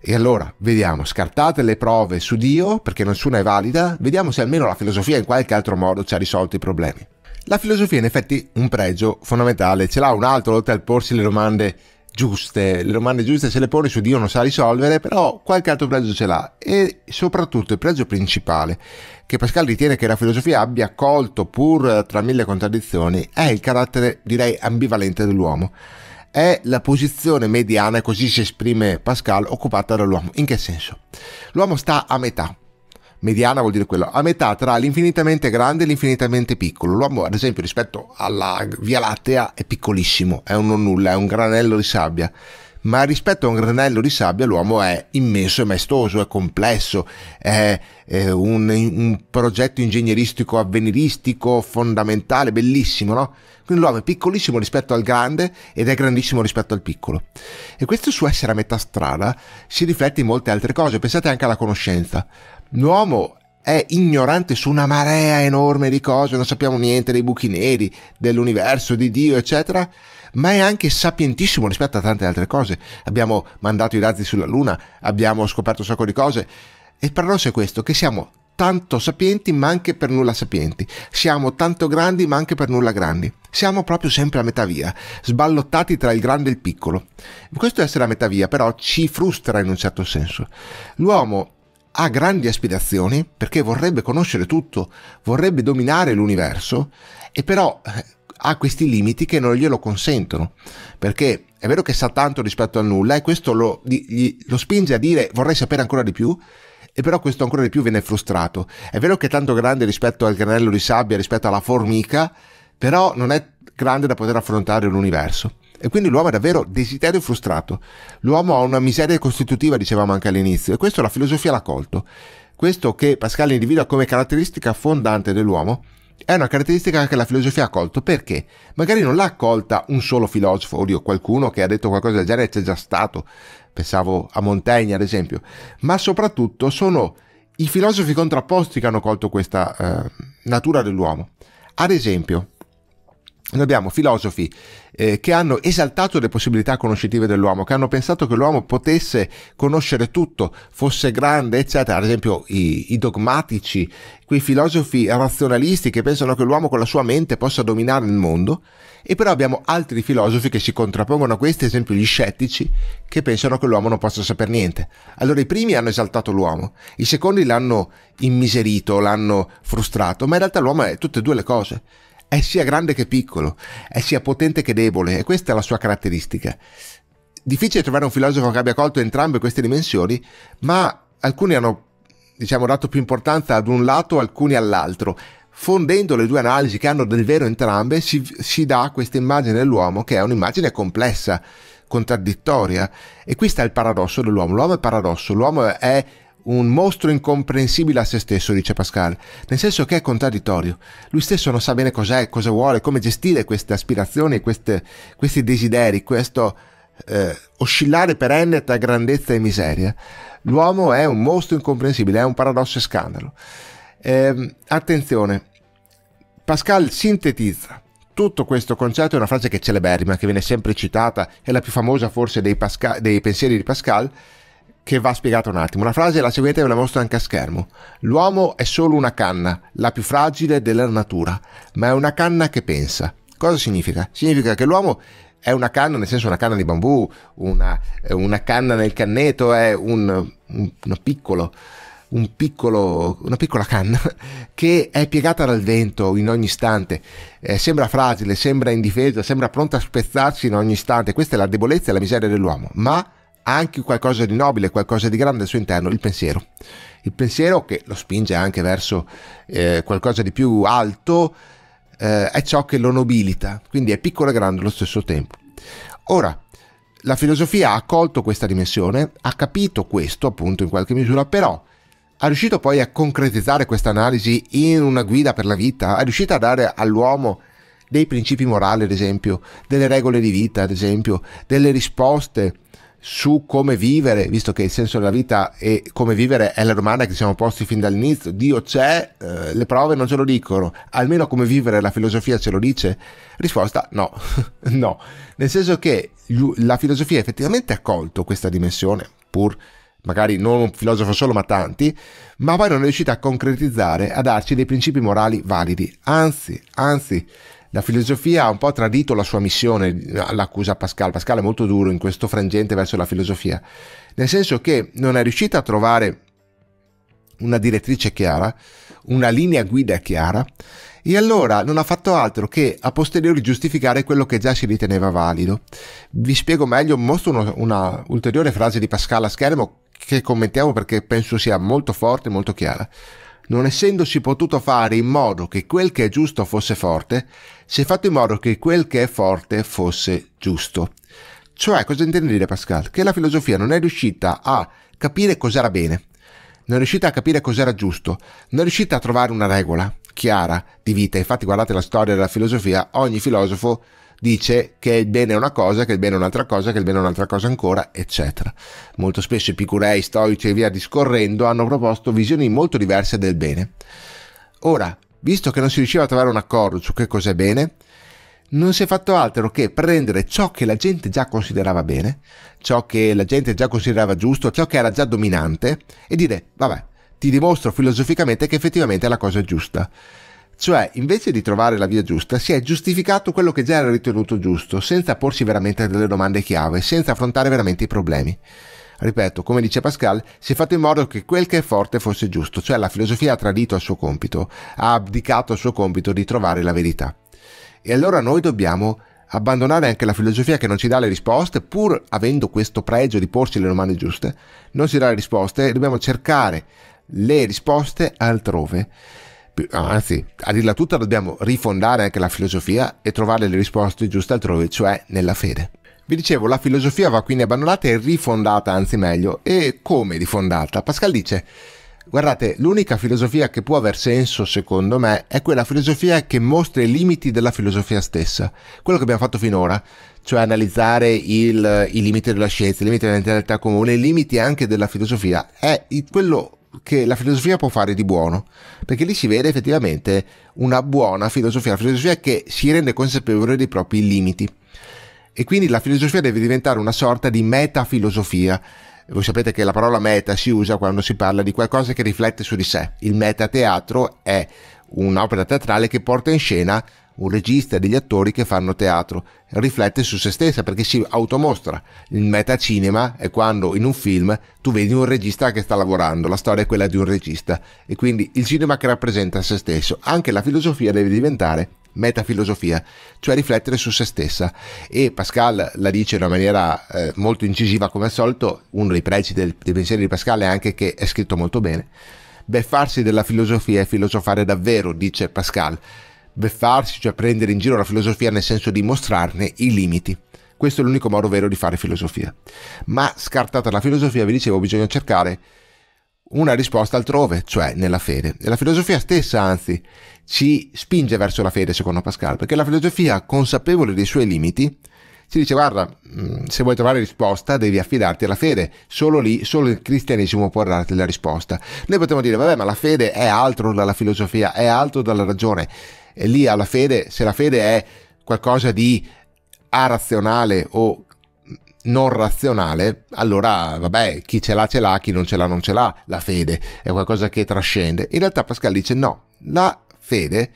E allora, vediamo, scartate le prove su Dio, perché nessuna è valida, vediamo se almeno la filosofia in qualche altro modo ci ha risolto i problemi. La filosofia in effetti un pregio fondamentale, ce l'ha un altro oltre al porsi le domande giuste, le domande giuste se le pone su Dio non sa risolvere, però qualche altro pregio ce l'ha e soprattutto il pregio principale che Pascal ritiene che la filosofia abbia colto pur tra mille contraddizioni è il carattere direi ambivalente dell'uomo. È la posizione mediana, così si esprime Pascal, occupata dall'uomo. In che senso? L'uomo sta a metà, mediana vuol dire quello, a metà tra l'infinitamente grande e l'infinitamente piccolo. L'uomo, ad esempio, rispetto alla Via Lattea è piccolissimo, è un non nulla, è un granello di sabbia. Ma rispetto a un granello di sabbia l'uomo è immenso, è maestoso, è complesso, è, è un, un, progetto ingegneristico, avveniristico, fondamentale, bellissimo, no? Quindi l'uomo è piccolissimo rispetto al grande ed è grandissimo rispetto al piccolo. E questo suo essere a metà strada si riflette in molte altre cose, pensate anche alla conoscenza L'uomo è ignorante su una marea enorme di cose, non sappiamo niente dei buchi neri, dell'universo, di Dio, eccetera, ma è anche sapientissimo rispetto a tante altre cose. Abbiamo mandato i razzi sulla Luna, abbiamo scoperto un sacco di cose. E il paradosso è questo, che siamo tanto sapienti ma anche per nulla sapienti, siamo tanto grandi ma anche per nulla grandi, siamo proprio sempre a metà via, sballottati tra il grande e il piccolo. Questo essere a metà via però ci frustra in un certo senso. L'uomo ha grandi aspirazioni perché vorrebbe conoscere tutto, vorrebbe dominare l'universo e però eh, ha questi limiti che non glielo consentono perché è vero che sa tanto rispetto a nulla e questo lo, gli, lo spinge a dire vorrei sapere ancora di più e però questo ancora di più viene frustrato. È vero che è tanto grande rispetto al granello di sabbia, rispetto alla formica, però non è grande da poter affrontare l'universo. E quindi l'uomo è davvero desiderio frustrato. L'uomo ha una miseria costitutiva, dicevamo anche all'inizio, e questo la filosofia l'ha colto. Questo che Pascal individua come caratteristica fondante dell'uomo è una caratteristica che la filosofia ha colto perché magari non l'ha colta un solo filosofo, oddio, qualcuno che ha detto qualcosa del genere c'è già stato, pensavo a Montaigne ad esempio, ma soprattutto sono i filosofi contrapposti che hanno colto questa eh, natura dell'uomo. Ad esempio, noi abbiamo filosofi eh, che hanno esaltato le possibilità conoscitive dell'uomo, che hanno pensato che l'uomo potesse conoscere tutto, fosse grande, eccetera. Ad esempio i, i dogmatici, quei filosofi razionalisti che pensano che l'uomo con la sua mente possa dominare il mondo. E però abbiamo altri filosofi che si contrappongono a questi, ad esempio gli scettici, che pensano che l'uomo non possa sapere niente. Allora i primi hanno esaltato l'uomo, i secondi l'hanno immiserito, l'hanno frustrato, ma in realtà l'uomo è tutte e due le cose è eh, sia grande che piccolo, è eh, sia potente che debole, e questa è la sua caratteristica. Difficile trovare un filosofo che abbia colto entrambe queste dimensioni, ma alcuni hanno diciamo, dato più importanza ad un lato, alcuni all'altro. Fondendo le due analisi che hanno del vero entrambe, si, si dà questa immagine dell'uomo che è un'immagine complessa, contraddittoria. E qui sta il paradosso dell'uomo. L'uomo è paradosso, l'uomo è un mostro incomprensibile a se stesso, dice Pascal, nel senso che è contraddittorio. Lui stesso non sa bene cos'è, cosa vuole, come gestire queste aspirazioni, queste, questi desideri, questo eh, oscillare perenne tra grandezza e miseria. L'uomo è un mostro incomprensibile, è un paradosso e scandalo. Eh, attenzione, Pascal sintetizza tutto questo concetto è una frase che è celeberrima, che viene sempre citata, è la più famosa forse dei, Pascal, dei pensieri di Pascal, che va spiegata un attimo. La frase è la seguente, ve la mostro anche a schermo. L'uomo è solo una canna, la più fragile della natura, ma è una canna che pensa. Cosa significa? Significa che l'uomo è una canna, nel senso una canna di bambù, una, eh, una canna nel canneto, è un, un, piccolo, un piccolo, una piccola canna che è piegata dal vento in ogni istante, eh, sembra fragile, sembra indifesa, sembra pronta a spezzarsi in ogni istante, questa è la debolezza e la miseria dell'uomo, ma ha anche qualcosa di nobile, qualcosa di grande al suo interno, il pensiero. Il pensiero che lo spinge anche verso eh, qualcosa di più alto eh, è ciò che lo nobilita, quindi è piccolo e grande allo stesso tempo. Ora, la filosofia ha accolto questa dimensione, ha capito questo appunto in qualche misura, però ha riuscito poi a concretizzare questa analisi in una guida per la vita, è riuscito a dare all'uomo dei principi morali, ad esempio, delle regole di vita, ad esempio, delle risposte su come vivere, visto che il senso della vita e come vivere è la domanda che ci siamo posti fin dall'inizio. Dio c'è, eh, le prove non ce lo dicono, almeno come vivere la filosofia ce lo dice? Risposta no, no, nel senso che la filosofia effettivamente ha colto questa dimensione, pur magari non un filosofo solo ma tanti, ma poi non è riuscita a concretizzare, a darci dei principi morali validi, anzi, anzi, la filosofia ha un po' tradito la sua missione, eh, l'accusa Pascal. Pascal è molto duro in questo frangente verso la filosofia, nel senso che non è riuscita a trovare una direttrice chiara, una linea guida chiara, e allora non ha fatto altro che a posteriori giustificare quello che già si riteneva valido. Vi spiego meglio, mostro una, una ulteriore frase di Pascal a schermo che commentiamo perché penso sia molto forte e molto chiara non essendosi potuto fare in modo che quel che è giusto fosse forte, si è fatto in modo che quel che è forte fosse giusto. Cioè, cosa intende dire Pascal? Che la filosofia non è riuscita a capire cos'era bene, non è riuscita a capire cos'era giusto, non è riuscita a trovare una regola chiara di vita. Infatti, guardate la storia della filosofia, ogni filosofo dice che il bene è una cosa, che il bene è un'altra cosa, che il bene è un'altra cosa ancora, eccetera. Molto spesso epicurei, stoici e via discorrendo hanno proposto visioni molto diverse del bene. Ora, visto che non si riusciva a trovare un accordo su che cos'è bene, non si è fatto altro che prendere ciò che la gente già considerava bene, ciò che la gente già considerava giusto, ciò che era già dominante e dire, vabbè, ti dimostro filosoficamente che effettivamente è la cosa giusta. Cioè, invece di trovare la via giusta, si è giustificato quello che già era ritenuto giusto, senza porsi veramente delle domande chiave, senza affrontare veramente i problemi. Ripeto, come dice Pascal, si è fatto in modo che quel che è forte fosse giusto, cioè la filosofia ha tradito al suo compito, ha abdicato al suo compito di trovare la verità. E allora noi dobbiamo abbandonare anche la filosofia che non ci dà le risposte, pur avendo questo pregio di porsi le domande giuste, non ci dà le risposte e dobbiamo cercare le risposte altrove. Ah, anzi, a dirla tutta dobbiamo rifondare anche la filosofia e trovare le risposte giuste altrove, cioè nella fede. Vi dicevo, la filosofia va quindi abbandonata e rifondata, anzi meglio, e come rifondata? Pascal dice, guardate, l'unica filosofia che può aver senso, secondo me, è quella filosofia che mostra i limiti della filosofia stessa, quello che abbiamo fatto finora, cioè analizzare il, i limiti della scienza, i limiti dell'entità comune, i limiti anche della filosofia, è quello che la filosofia può fare di buono, perché lì si vede effettivamente una buona filosofia, la filosofia che si rende consapevole dei propri limiti. E quindi la filosofia deve diventare una sorta di metafilosofia. Voi sapete che la parola meta si usa quando si parla di qualcosa che riflette su di sé. Il metateatro è un'opera teatrale che porta in scena un regista e degli attori che fanno teatro, riflette su se stessa perché si automostra. Il metacinema è quando in un film tu vedi un regista che sta lavorando, la storia è quella di un regista e quindi il cinema che rappresenta se stesso, anche la filosofia deve diventare metafilosofia, cioè riflettere su se stessa. E Pascal la dice in una maniera eh, molto incisiva come al solito, uno dei pregi del, dei pensieri di Pascal è anche che è scritto molto bene. Beffarsi della filosofia è filosofare davvero, dice Pascal beffarsi, cioè prendere in giro la filosofia nel senso di mostrarne i limiti. Questo è l'unico modo vero di fare filosofia. Ma scartata la filosofia, vi dicevo, bisogna cercare una risposta altrove, cioè nella fede. E la filosofia stessa, anzi, ci spinge verso la fede, secondo Pascal, perché la filosofia, consapevole dei suoi limiti, ci dice guarda, mm, se vuoi trovare risposta devi affidarti alla fede, solo lì, solo il cristianesimo può darti la risposta. Noi potremmo dire vabbè ma la fede è altro dalla filosofia, è altro dalla ragione, e lì alla fede, se la fede è qualcosa di arazionale o non razionale, allora vabbè, chi ce l'ha ce l'ha, chi non ce l'ha non ce l'ha, la fede è qualcosa che trascende. In realtà Pascal dice no, la fede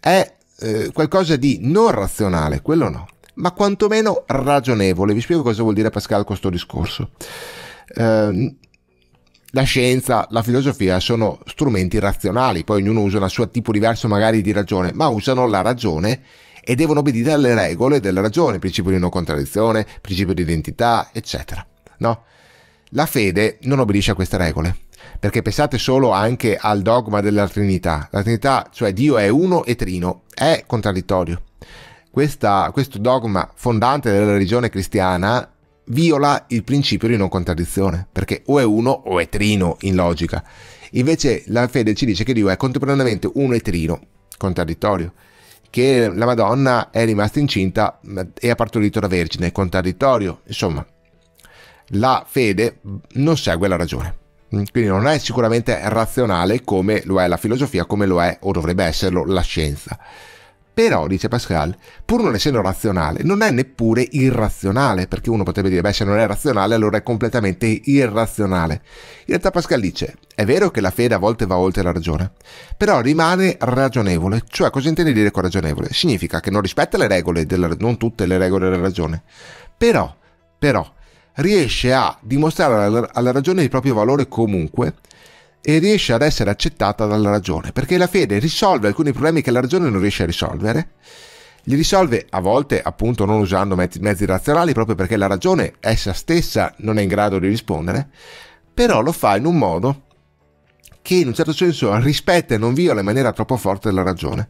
è eh, qualcosa di non razionale, quello no, ma quantomeno ragionevole. Vi spiego cosa vuol dire Pascal con questo discorso. Eh, la scienza, la filosofia sono strumenti razionali, poi ognuno usa un suo tipo diverso magari di ragione, ma usano la ragione e devono obbedire alle regole della ragione, principio di non contraddizione, principio di identità, eccetera. No? La fede non obbedisce a queste regole, perché pensate solo anche al dogma della Trinità. La Trinità, cioè Dio è uno e trino, è contraddittorio. Questa, questo dogma fondante della religione cristiana viola il principio di non contraddizione, perché o è uno o è trino in logica. Invece la fede ci dice che Dio è contemporaneamente uno e trino, contraddittorio, che la Madonna è rimasta incinta e ha partorito da Vergine, contraddittorio. Insomma, la fede non segue la ragione. Mm, quindi non è sicuramente razionale come lo è la filosofia, come lo è o dovrebbe esserlo la scienza. Però, dice Pascal, pur non essendo razionale, non è neppure irrazionale, perché uno potrebbe dire, beh, se non è razionale, allora è completamente irrazionale. In realtà Pascal dice, è vero che la fede a volte va oltre la ragione, però rimane ragionevole. Cioè, cosa intende dire con ragionevole? Significa che non rispetta le regole, della, non tutte le regole della ragione. Però, però, riesce a dimostrare alla ragione il proprio valore comunque, e riesce ad essere accettata dalla ragione, perché la fede risolve alcuni problemi che la ragione non riesce a risolvere, li risolve a volte appunto non usando mezzi razionali proprio perché la ragione essa stessa non è in grado di rispondere, però lo fa in un modo che in un certo senso rispetta e non viola in maniera troppo forte la ragione.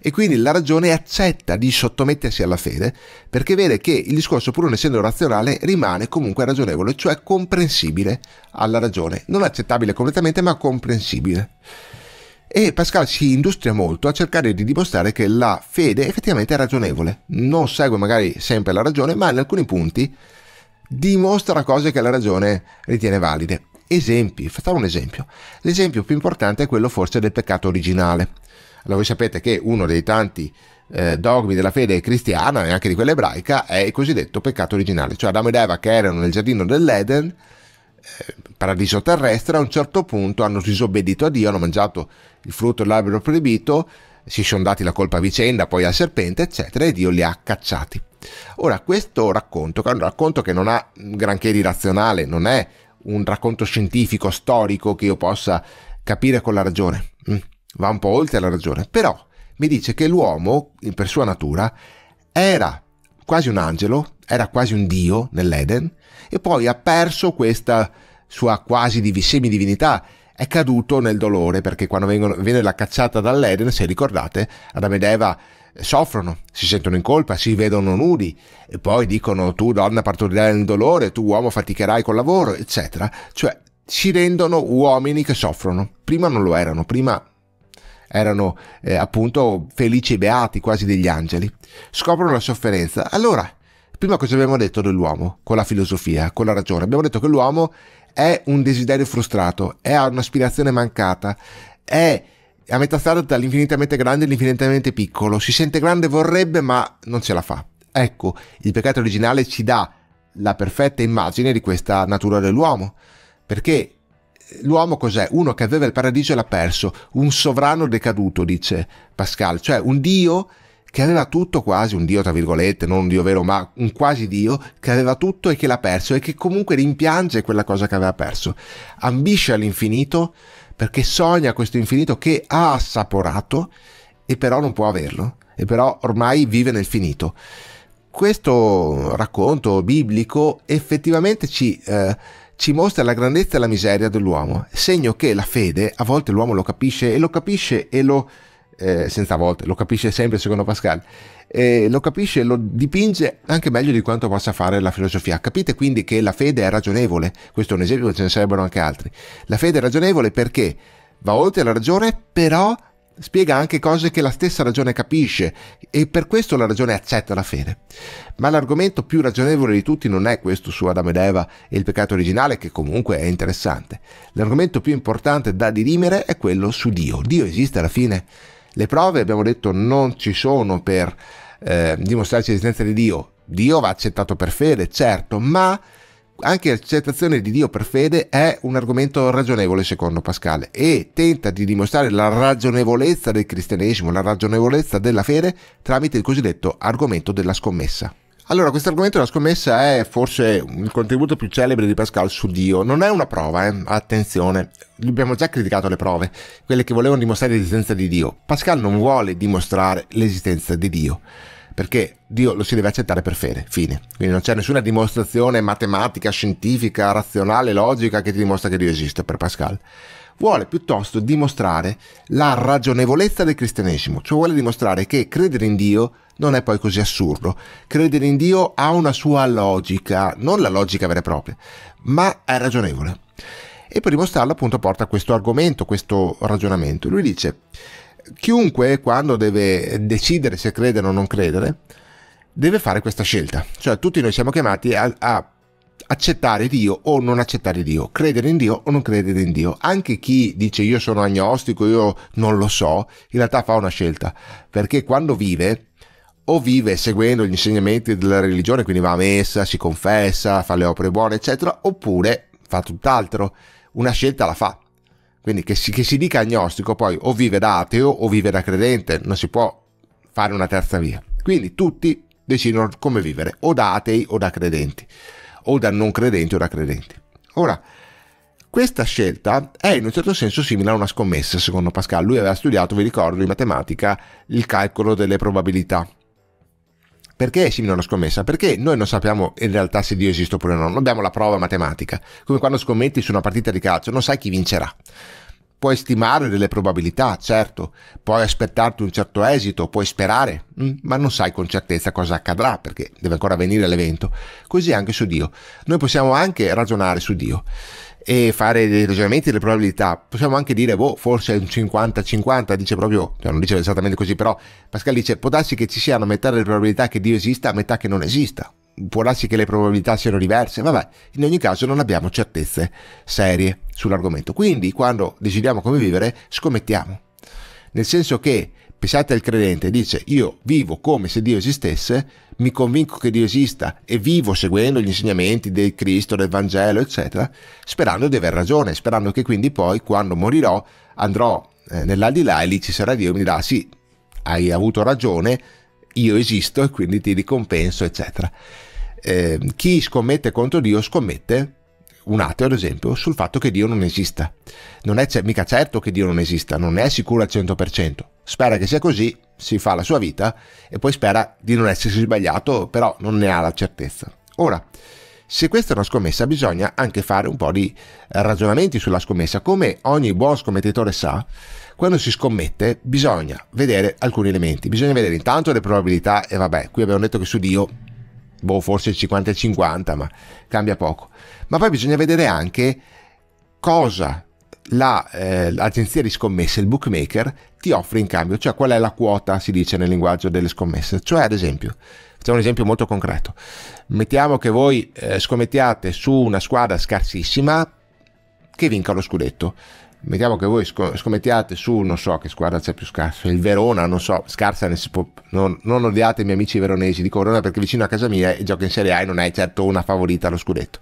E quindi la ragione accetta di sottomettersi alla fede perché vede che il discorso, pur non essendo razionale, rimane comunque ragionevole, cioè comprensibile alla ragione. Non accettabile completamente, ma comprensibile. E Pascal si industria molto a cercare di dimostrare che la fede effettivamente è ragionevole. Non segue magari sempre la ragione, ma in alcuni punti dimostra cose che la ragione ritiene valide. Esempi, facciamo un esempio. L'esempio più importante è quello forse del peccato originale. Allora voi sapete che uno dei tanti eh, dogmi della fede cristiana e anche di quella ebraica è il cosiddetto peccato originale, cioè Adamo ed Eva che erano nel giardino dell'Eden, eh, paradiso terrestre, a un certo punto hanno disobbedito a Dio, hanno mangiato il frutto dell'albero proibito, si sono dati la colpa a vicenda, poi al serpente, eccetera, e Dio li ha cacciati. Ora, questo racconto, che è un racconto che non ha granché di razionale, non è un racconto scientifico, storico che io possa capire con la ragione. Mm. Va un po' oltre la ragione, però mi dice che l'uomo, per sua natura, era quasi un angelo, era quasi un dio nell'Eden e poi ha perso questa sua quasi semidivinità è caduto nel dolore perché quando vengono, viene la cacciata dall'Eden, se ricordate, Adam ed Eva soffrono, si sentono in colpa, si vedono nudi e poi dicono tu donna partorirai nel dolore, tu uomo faticherai col lavoro, eccetera. Cioè si rendono uomini che soffrono. Prima non lo erano, prima erano eh, appunto felici e beati, quasi degli angeli. Scoprono la sofferenza. Allora, prima cosa abbiamo detto dell'uomo con la filosofia, con la ragione? Abbiamo detto che l'uomo è un desiderio frustrato, è un'aspirazione mancata, è a metà strada tra l'infinitamente grande e l'infinitamente piccolo. Si sente grande, vorrebbe, ma non ce la fa. Ecco, il peccato originale ci dà la perfetta immagine di questa natura dell'uomo, perché eh, l'uomo cos'è? Uno che aveva il paradiso e l'ha perso, un sovrano decaduto, dice Pascal, cioè un Dio che aveva tutto quasi, un Dio tra virgolette, non un Dio vero, ma un quasi Dio che aveva tutto e che l'ha perso e che comunque rimpiange quella cosa che aveva perso, ambisce all'infinito, perché sogna questo infinito che ha assaporato e però non può averlo e però ormai vive nel finito. Questo racconto biblico effettivamente ci, eh, ci mostra la grandezza e la miseria dell'uomo, segno che la fede a volte l'uomo lo capisce e lo capisce e lo eh, senza volte, lo capisce sempre secondo Pascal, eh, lo capisce e lo dipinge anche meglio di quanto possa fare la filosofia. Capite quindi che la fede è ragionevole, questo è un esempio, ce ne sarebbero anche altri. La fede è ragionevole perché va oltre la ragione, però spiega anche cose che la stessa ragione capisce e per questo la ragione accetta la fede. Ma l'argomento più ragionevole di tutti non è questo su Adamo ed Eva e il peccato originale, che comunque è interessante. L'argomento più importante da dirimere è quello su Dio. Dio esiste alla fine? Le prove, abbiamo detto, non ci sono per eh, dimostrarci l'esistenza di Dio. Dio va accettato per fede, certo, ma anche l'accettazione di Dio per fede è un argomento ragionevole secondo Pascal e tenta di dimostrare la ragionevolezza del cristianesimo, la ragionevolezza della fede tramite il cosiddetto argomento della scommessa. Allora, questo argomento della scommessa è forse il contributo più celebre di Pascal su Dio. Non è una prova, eh? attenzione. Abbiamo già criticato le prove, quelle che volevano dimostrare l'esistenza di Dio. Pascal non vuole dimostrare l'esistenza di Dio perché Dio lo si deve accettare per fede, fine. Quindi non c'è nessuna dimostrazione matematica, scientifica, razionale, logica che ti dimostra che Dio esiste per Pascal vuole piuttosto dimostrare la ragionevolezza del cristianesimo, cioè vuole dimostrare che credere in Dio non è poi così assurdo. Credere in Dio ha una sua logica, non la logica vera e propria, ma è ragionevole. E per dimostrarlo appunto porta questo argomento, questo ragionamento. Lui dice, chiunque quando deve decidere se credere o non credere, deve fare questa scelta. Cioè tutti noi siamo chiamati a, a accettare Dio o non accettare Dio, credere in Dio o non credere in Dio. Anche chi dice io sono agnostico, io non lo so, in realtà fa una scelta, perché quando vive o vive seguendo gli insegnamenti della religione, quindi va a messa, si confessa, fa le opere buone, eccetera, oppure fa tutt'altro, una scelta la fa. Quindi che si, che si dica agnostico poi o vive da ateo o vive da credente, non si può fare una terza via. Quindi tutti decidono come vivere, o da atei o da credenti o da non credenti o da credenti. Ora, questa scelta è in un certo senso simile a una scommessa, secondo Pascal. Lui aveva studiato, vi ricordo, in matematica il calcolo delle probabilità. Perché è simile a una scommessa? Perché noi non sappiamo in realtà se Dio esiste oppure no, non abbiamo la prova matematica. Come quando scommetti su una partita di calcio, non sai chi vincerà puoi stimare delle probabilità, certo, puoi aspettarti un certo esito, puoi sperare, mm, ma non sai con certezza cosa accadrà perché deve ancora venire l'evento. Così anche su Dio. Noi possiamo anche ragionare su Dio e fare dei ragionamenti delle probabilità. Possiamo anche dire, boh, forse è un 50-50, dice proprio, cioè non dice esattamente così, però Pascal dice, può darsi che ci siano metà delle probabilità che Dio esista, metà che non esista può darsi che le probabilità siano diverse, vabbè, in ogni caso non abbiamo certezze serie sull'argomento. Quindi quando decidiamo come vivere, scommettiamo. Nel senso che pensate al credente, dice io vivo come se Dio esistesse, mi convinco che Dio esista e vivo seguendo gli insegnamenti del Cristo, del Vangelo, eccetera, sperando di aver ragione, sperando che quindi poi quando morirò andrò eh, nell'aldilà e lì ci sarà Dio e mi dirà sì, hai avuto ragione, io esisto e quindi ti ricompenso, eccetera. Eh, chi scommette contro Dio scommette, un ateo ad esempio, sul fatto che Dio non esista. Non è mica certo che Dio non esista, non è sicuro al 100%. Spera che sia così, si fa la sua vita e poi spera di non essersi sbagliato, però non ne ha la certezza. Ora, se questa è una scommessa bisogna anche fare un po' di ragionamenti sulla scommessa. Come ogni buon scommettitore sa, quando si scommette bisogna vedere alcuni elementi. Bisogna vedere intanto le probabilità e vabbè, qui abbiamo detto che su Dio, boh, forse il 50 e 50, ma cambia poco. Ma poi bisogna vedere anche cosa l'agenzia la, eh, di scommesse, il bookmaker, ti offre in cambio, cioè qual è la quota, si dice nel linguaggio delle scommesse. Cioè, ad esempio, Facciamo un esempio molto concreto. Mettiamo che voi eh, scommettiate su una squadra scarsissima che vinca lo scudetto. Mettiamo che voi scommettiate su, non so che squadra c'è più scarsa il Verona, non so, scarsa, non, non odiate i miei amici veronesi, di Corona perché vicino a casa mia e gioca in Serie A e non è certo una favorita allo scudetto.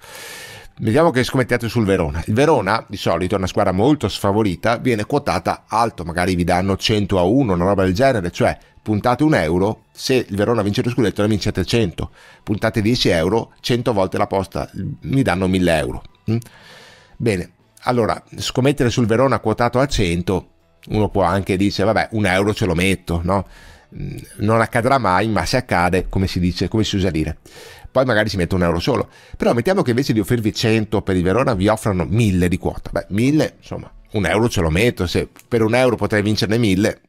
Vediamo che scommettiate sul Verona. Il Verona, di solito, è una squadra molto sfavorita, viene quotata alto, magari vi danno 100 a 1, una roba del genere, cioè puntate un euro, se il Verona vince lo scudetto ne vince 100 puntate 10 euro, 100 volte la posta mi danno 1000 euro. Mm? Bene, allora scommettere sul Verona quotato a 100, uno può anche dire vabbè un euro ce lo metto, no? Mm, non accadrà mai, ma se accade, come si dice, come si usa dire. Poi magari si mette un euro solo. Però mettiamo che invece di offrirvi 100 per il Verona vi offrano 1000 di quota. Beh, 1000, insomma, un euro ce lo metto, se per un euro potrei vincerne 1000,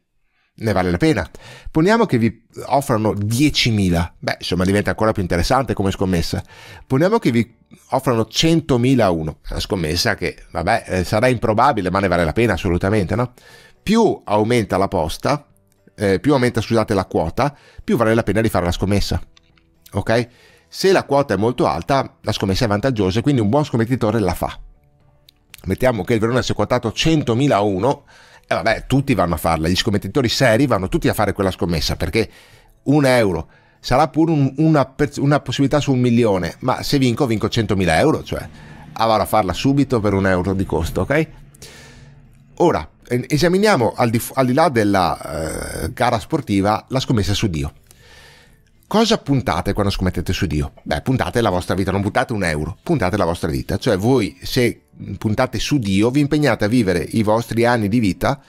ne vale la pena. Poniamo che vi offrano 10.000, beh insomma diventa ancora più interessante come scommessa. Poniamo che vi offrano 100.000 a uno, una scommessa che vabbè eh, sarà improbabile ma ne vale la pena assolutamente, no? Più aumenta la posta, eh, più aumenta scusate la quota, più vale la pena di fare la scommessa, ok? Se la quota è molto alta la scommessa è vantaggiosa e quindi un buon scommettitore la fa. Mettiamo che il Verona sia quotato 100.000 a 1, e eh, vabbè, tutti vanno a farla, gli scommettitori seri vanno tutti a fare quella scommessa perché un euro sarà pure un, una, una, possibilità su un milione, ma se vinco, vinco 100.000 euro, cioè ah, vado a farla subito per un euro di costo, ok? Ora, esaminiamo al di, al di là della eh, gara sportiva la scommessa su Dio. Cosa puntate quando scommettete su Dio? Beh, puntate la vostra vita, non puntate un euro, puntate la vostra vita. Cioè voi se puntate su Dio, vi impegnate a vivere i vostri anni di vita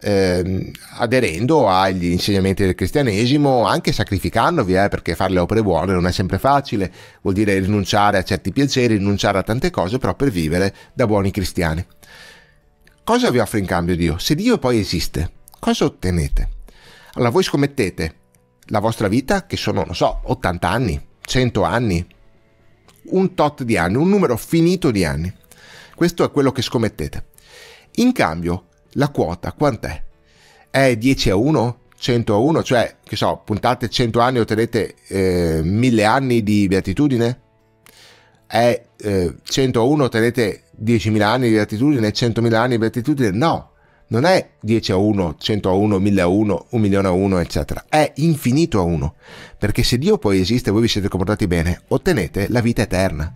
eh, aderendo agli insegnamenti del cristianesimo, anche sacrificandovi, eh, perché fare le opere buone non è sempre facile, vuol dire rinunciare a certi piaceri, rinunciare a tante cose, però per vivere da buoni cristiani. Cosa vi offre in cambio Dio? Se Dio poi esiste, cosa ottenete? Allora voi scommettete la vostra vita, che sono, non so, 80 anni, 100 anni, un tot di anni, un numero finito di anni questo è quello che scommettete. In cambio, la quota quant'è? È 10 a 1? 100 a 1? Cioè, che so, puntate 100 anni e ottenete eh, 1000 anni di beatitudine? È eh, 100 a 1 ottenete 10.000 anni di beatitudine, 100.000 anni di beatitudine? No, non è 10 a 1, 100 a 1, 1000 a 1, 1 milione a 1, eccetera. È infinito a 1. Perché se Dio poi esiste e voi vi siete comportati bene, ottenete la vita eterna.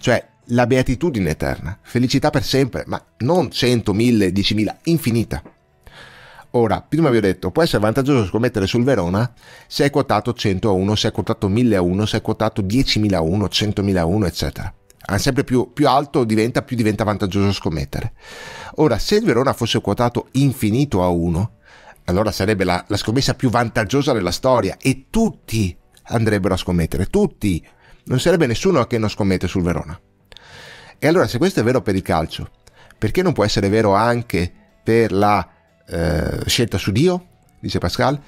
Cioè, la beatitudine eterna, felicità per sempre, ma non 100, 1000, 10.000, infinita. Ora, prima vi ho detto, può essere vantaggioso scommettere sul Verona se è quotato 100 a 1, se è quotato 1000 a 1, se è quotato 10.000 a 1, 100.000 a 1, eccetera. Sempre più, più alto diventa, più diventa vantaggioso scommettere. Ora, se il Verona fosse quotato infinito a 1, allora sarebbe la, la scommessa più vantaggiosa della storia e tutti andrebbero a scommettere, tutti. Non sarebbe nessuno che non scommette sul Verona. E allora se questo è vero per il calcio, perché non può essere vero anche per la eh, scelta su Dio? Dice Pascal.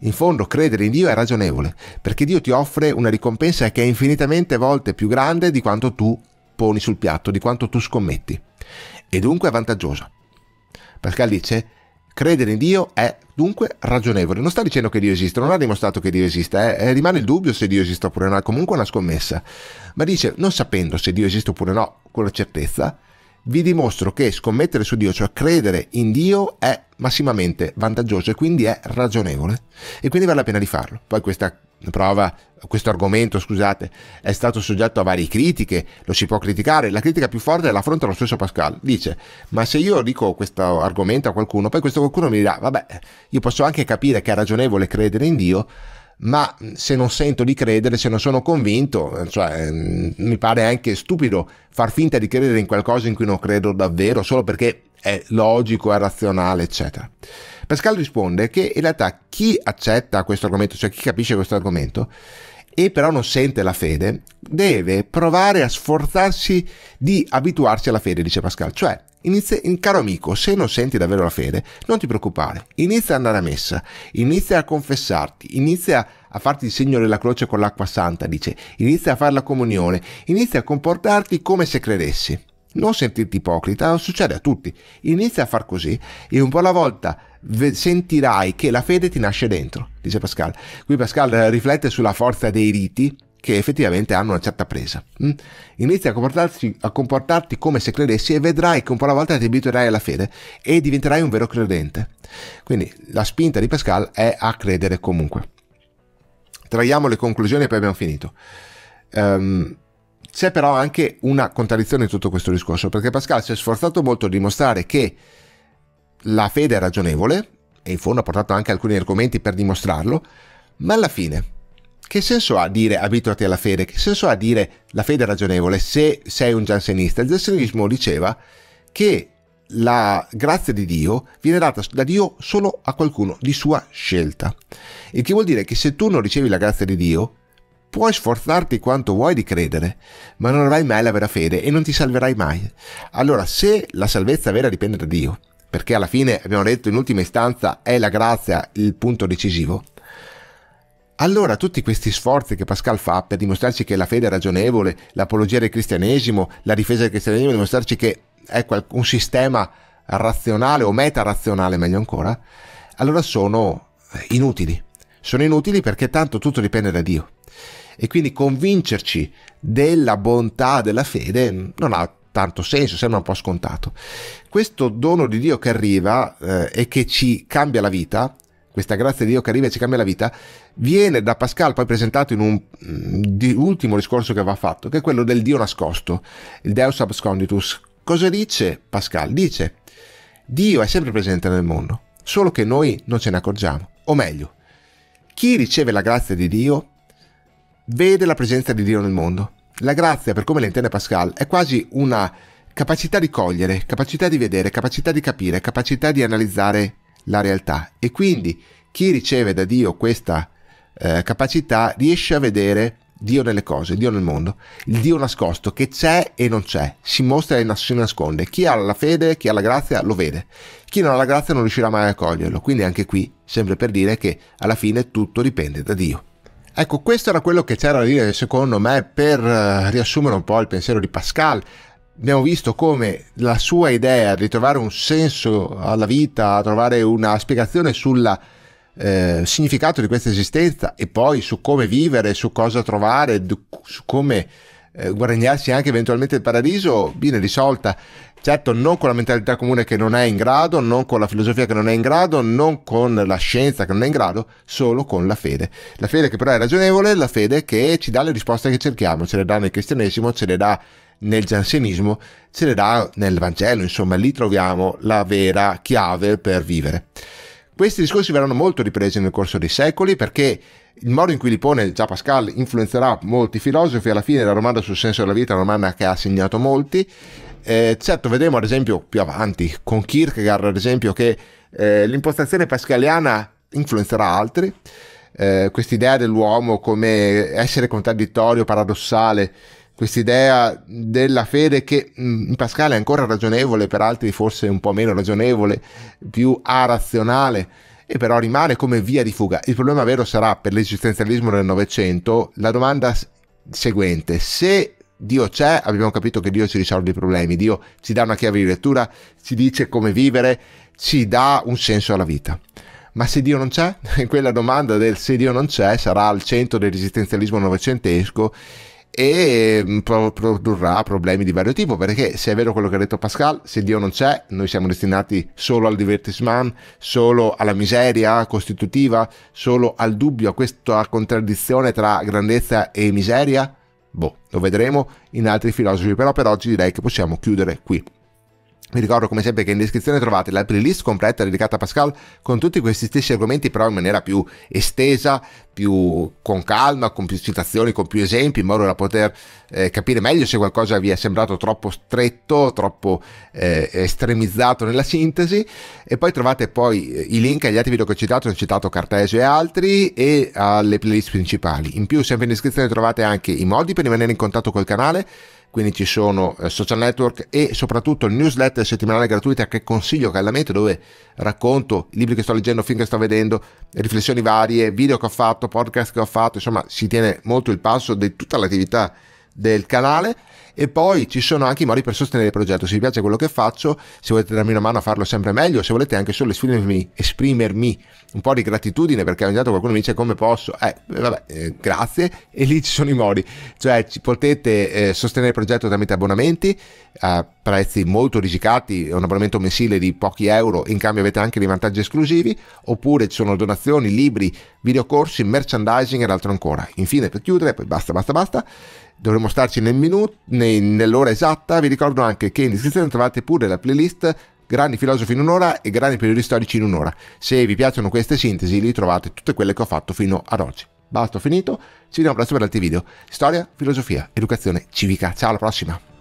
In fondo credere in Dio è ragionevole, perché Dio ti offre una ricompensa che è infinitamente volte più grande di quanto tu poni sul piatto, di quanto tu scommetti, e dunque è vantaggiosa. Pascal dice Credere in Dio è dunque ragionevole. Non sta dicendo che Dio esiste, non ha dimostrato che Dio esista, eh. eh? rimane il dubbio se Dio esiste oppure no, è comunque una scommessa. Ma dice, non sapendo se Dio esiste oppure no con la certezza, vi dimostro che scommettere su Dio, cioè credere in Dio, è massimamente vantaggioso e quindi è ragionevole e quindi vale la pena di farlo. Poi questa prova, questo argomento, scusate, è stato soggetto a varie critiche, lo si può criticare, la critica più forte è la fronte allo stesso Pascal, dice, ma se io dico questo argomento a qualcuno, poi questo qualcuno mi dirà, vabbè, io posso anche capire che è ragionevole credere in Dio, ma se non sento di credere, se non sono convinto, eh, cioè, mm, mi pare anche stupido far finta di credere in qualcosa in cui non credo davvero solo perché è logico, è razionale, eccetera. Pascal risponde che in realtà chi accetta questo argomento, cioè chi capisce questo argomento, e però non sente la fede, deve provare a sforzarsi di abituarsi alla fede, dice Pascal. Cioè, Inizia, in, caro amico, se non senti davvero la fede, non ti preoccupare, inizia ad andare a messa, inizia a confessarti, inizia a farti il segno della croce con l'acqua santa, dice, inizia a fare la comunione, inizia a comportarti come se credessi. Non sentirti ipocrita, succede a tutti. Inizia a far così e un po' alla volta sentirai che la fede ti nasce dentro, dice Pascal. Qui Pascal eh, riflette sulla forza dei riti che effettivamente hanno una certa presa. Mm? Inizia a comportarti, a comportarti come se credessi e vedrai che un po' alla volta ti abituerai alla fede e diventerai un vero credente. Quindi la spinta di Pascal è a credere comunque. Traiamo le conclusioni e poi abbiamo finito. Um, c'è però anche una contraddizione in tutto questo discorso, perché Pascal si è sforzato molto di dimostrare che la fede è ragionevole, e in fondo ha portato anche alcuni argomenti per dimostrarlo, ma alla fine che senso ha dire abituati alla fede? Che senso ha dire la fede è ragionevole se sei un giansenista? Il giansenismo diceva che la grazia di Dio viene data da Dio solo a qualcuno di sua scelta. Il che vuol dire che se tu non ricevi la grazia di Dio, puoi sforzarti quanto vuoi di credere, ma non avrai mai la vera fede e non ti salverai mai. Allora, se la salvezza vera dipende da Dio, perché alla fine abbiamo detto in ultima istanza è la grazia il punto decisivo, allora tutti questi sforzi che Pascal fa per dimostrarci che la fede è ragionevole, l'apologia del cristianesimo, la difesa del cristianesimo, dimostrarci che è un sistema razionale o meta-razionale meglio ancora, allora sono eh, inutili. Sono inutili perché tanto tutto dipende da Dio. E quindi convincerci della bontà della fede non ha tanto senso, sembra un po' scontato. Questo dono di Dio che arriva eh, e che ci cambia la vita questa grazia di Dio che arriva e ci cambia la vita, viene da Pascal poi presentato in un mm, di, ultimo discorso che va fatto, che è quello del Dio nascosto, il Deus absconditus. Cosa dice Pascal? Dice, Dio è sempre presente nel mondo, solo che noi non ce ne accorgiamo. O meglio, chi riceve la grazia di Dio vede la presenza di Dio nel mondo. La grazia, per come la intende Pascal, è quasi una capacità di cogliere, capacità di vedere, capacità di capire, capacità di analizzare la realtà. E quindi chi riceve da Dio questa eh, capacità riesce a vedere Dio nelle cose, Dio nel mondo, il Dio nascosto che c'è e non c'è, si mostra e si nasconde. Chi ha la fede, chi ha la grazia lo vede, chi non ha la grazia non riuscirà mai a coglierlo. Quindi anche qui, sempre per dire che alla fine tutto dipende da Dio. Ecco, questo era quello che c'era da dire secondo me per eh, riassumere un po' il pensiero di Pascal abbiamo visto come la sua idea di trovare un senso alla vita, trovare una spiegazione sul eh, significato di questa esistenza e poi su come vivere, su cosa trovare, su come eh, guadagnarsi anche eventualmente il paradiso, viene risolta. Certo, non con la mentalità comune che non è in grado, non con la filosofia che non è in grado, non con la scienza che non è in grado, solo con la fede. La fede che però è ragionevole, la fede che ci dà le risposte che cerchiamo, ce le dà nel cristianesimo, ce le dà nel giansenismo ce le dà nel Vangelo, insomma lì troviamo la vera chiave per vivere. Questi discorsi verranno molto ripresi nel corso dei secoli perché il modo in cui li pone già Pascal influenzerà molti filosofi, alla fine la domanda sul senso della vita è una domanda che ha segnato molti. Eh, certo, vedremo ad esempio più avanti con Kierkegaard, ad esempio, che eh, l'impostazione pascaliana influenzerà altri. Eh, questa idea dell'uomo come essere contraddittorio, paradossale, quest'idea della fede che in mm, Pascale è ancora ragionevole, per altri forse un po' meno ragionevole, più arazionale, e però rimane come via di fuga. Il problema vero sarà per l'esistenzialismo del Novecento la domanda seguente, se Dio c'è, abbiamo capito che Dio ci risolve i problemi, Dio ci dà una chiave di lettura, ci dice come vivere, ci dà un senso alla vita. Ma se Dio non c'è? Quella domanda del se Dio non c'è sarà al centro dell'esistenzialismo novecentesco e mm, produrrà problemi di vario tipo perché se è vero quello che ha detto Pascal se Dio non c'è noi siamo destinati solo al divertissement solo alla miseria costitutiva solo al dubbio a questa contraddizione tra grandezza e miseria boh lo vedremo in altri filosofi però per oggi direi che possiamo chiudere qui vi ricordo come sempre che in descrizione trovate la playlist completa dedicata a Pascal con tutti questi stessi argomenti però in maniera più estesa, più con calma, con più citazioni, con più esempi in modo da poter eh, capire meglio se qualcosa vi è sembrato troppo stretto, troppo eh, estremizzato nella sintesi e poi trovate poi eh, i link agli altri video che ho citato, ho citato Cartesio e altri e alle playlist principali. In più sempre in descrizione trovate anche i modi per rimanere in contatto col canale quindi ci sono eh, social network e soprattutto il newsletter settimanale gratuita che consiglio caldamente dove racconto i libri che sto leggendo, film che sto vedendo, riflessioni varie, video che ho fatto, podcast che ho fatto, insomma si tiene molto il passo di tutta l'attività del canale e poi ci sono anche i modi per sostenere il progetto. Se vi piace quello che faccio, se volete darmi una mano a farlo sempre meglio, se volete anche solo esprimermi, esprimermi un po' di gratitudine perché ogni tanto qualcuno mi dice come posso, eh, vabbè, eh, grazie, e lì ci sono i modi, cioè ci potete eh, sostenere il progetto tramite abbonamenti a prezzi molto risicati, un abbonamento mensile di pochi euro, in cambio avete anche dei vantaggi esclusivi, oppure ci sono donazioni, libri, videocorsi, merchandising e altro ancora. Infine, per chiudere, poi basta, basta, basta, dovremmo starci nel minuto, nei, nell'ora esatta. Vi ricordo anche che in descrizione trovate pure la playlist Grandi filosofi in un'ora e grandi periodi storici in un'ora. Se vi piacciono queste sintesi, li trovate tutte quelle che ho fatto fino ad oggi. Basta, ho finito. Ci vediamo presto per altri video. Storia, filosofia, educazione civica. Ciao, alla prossima!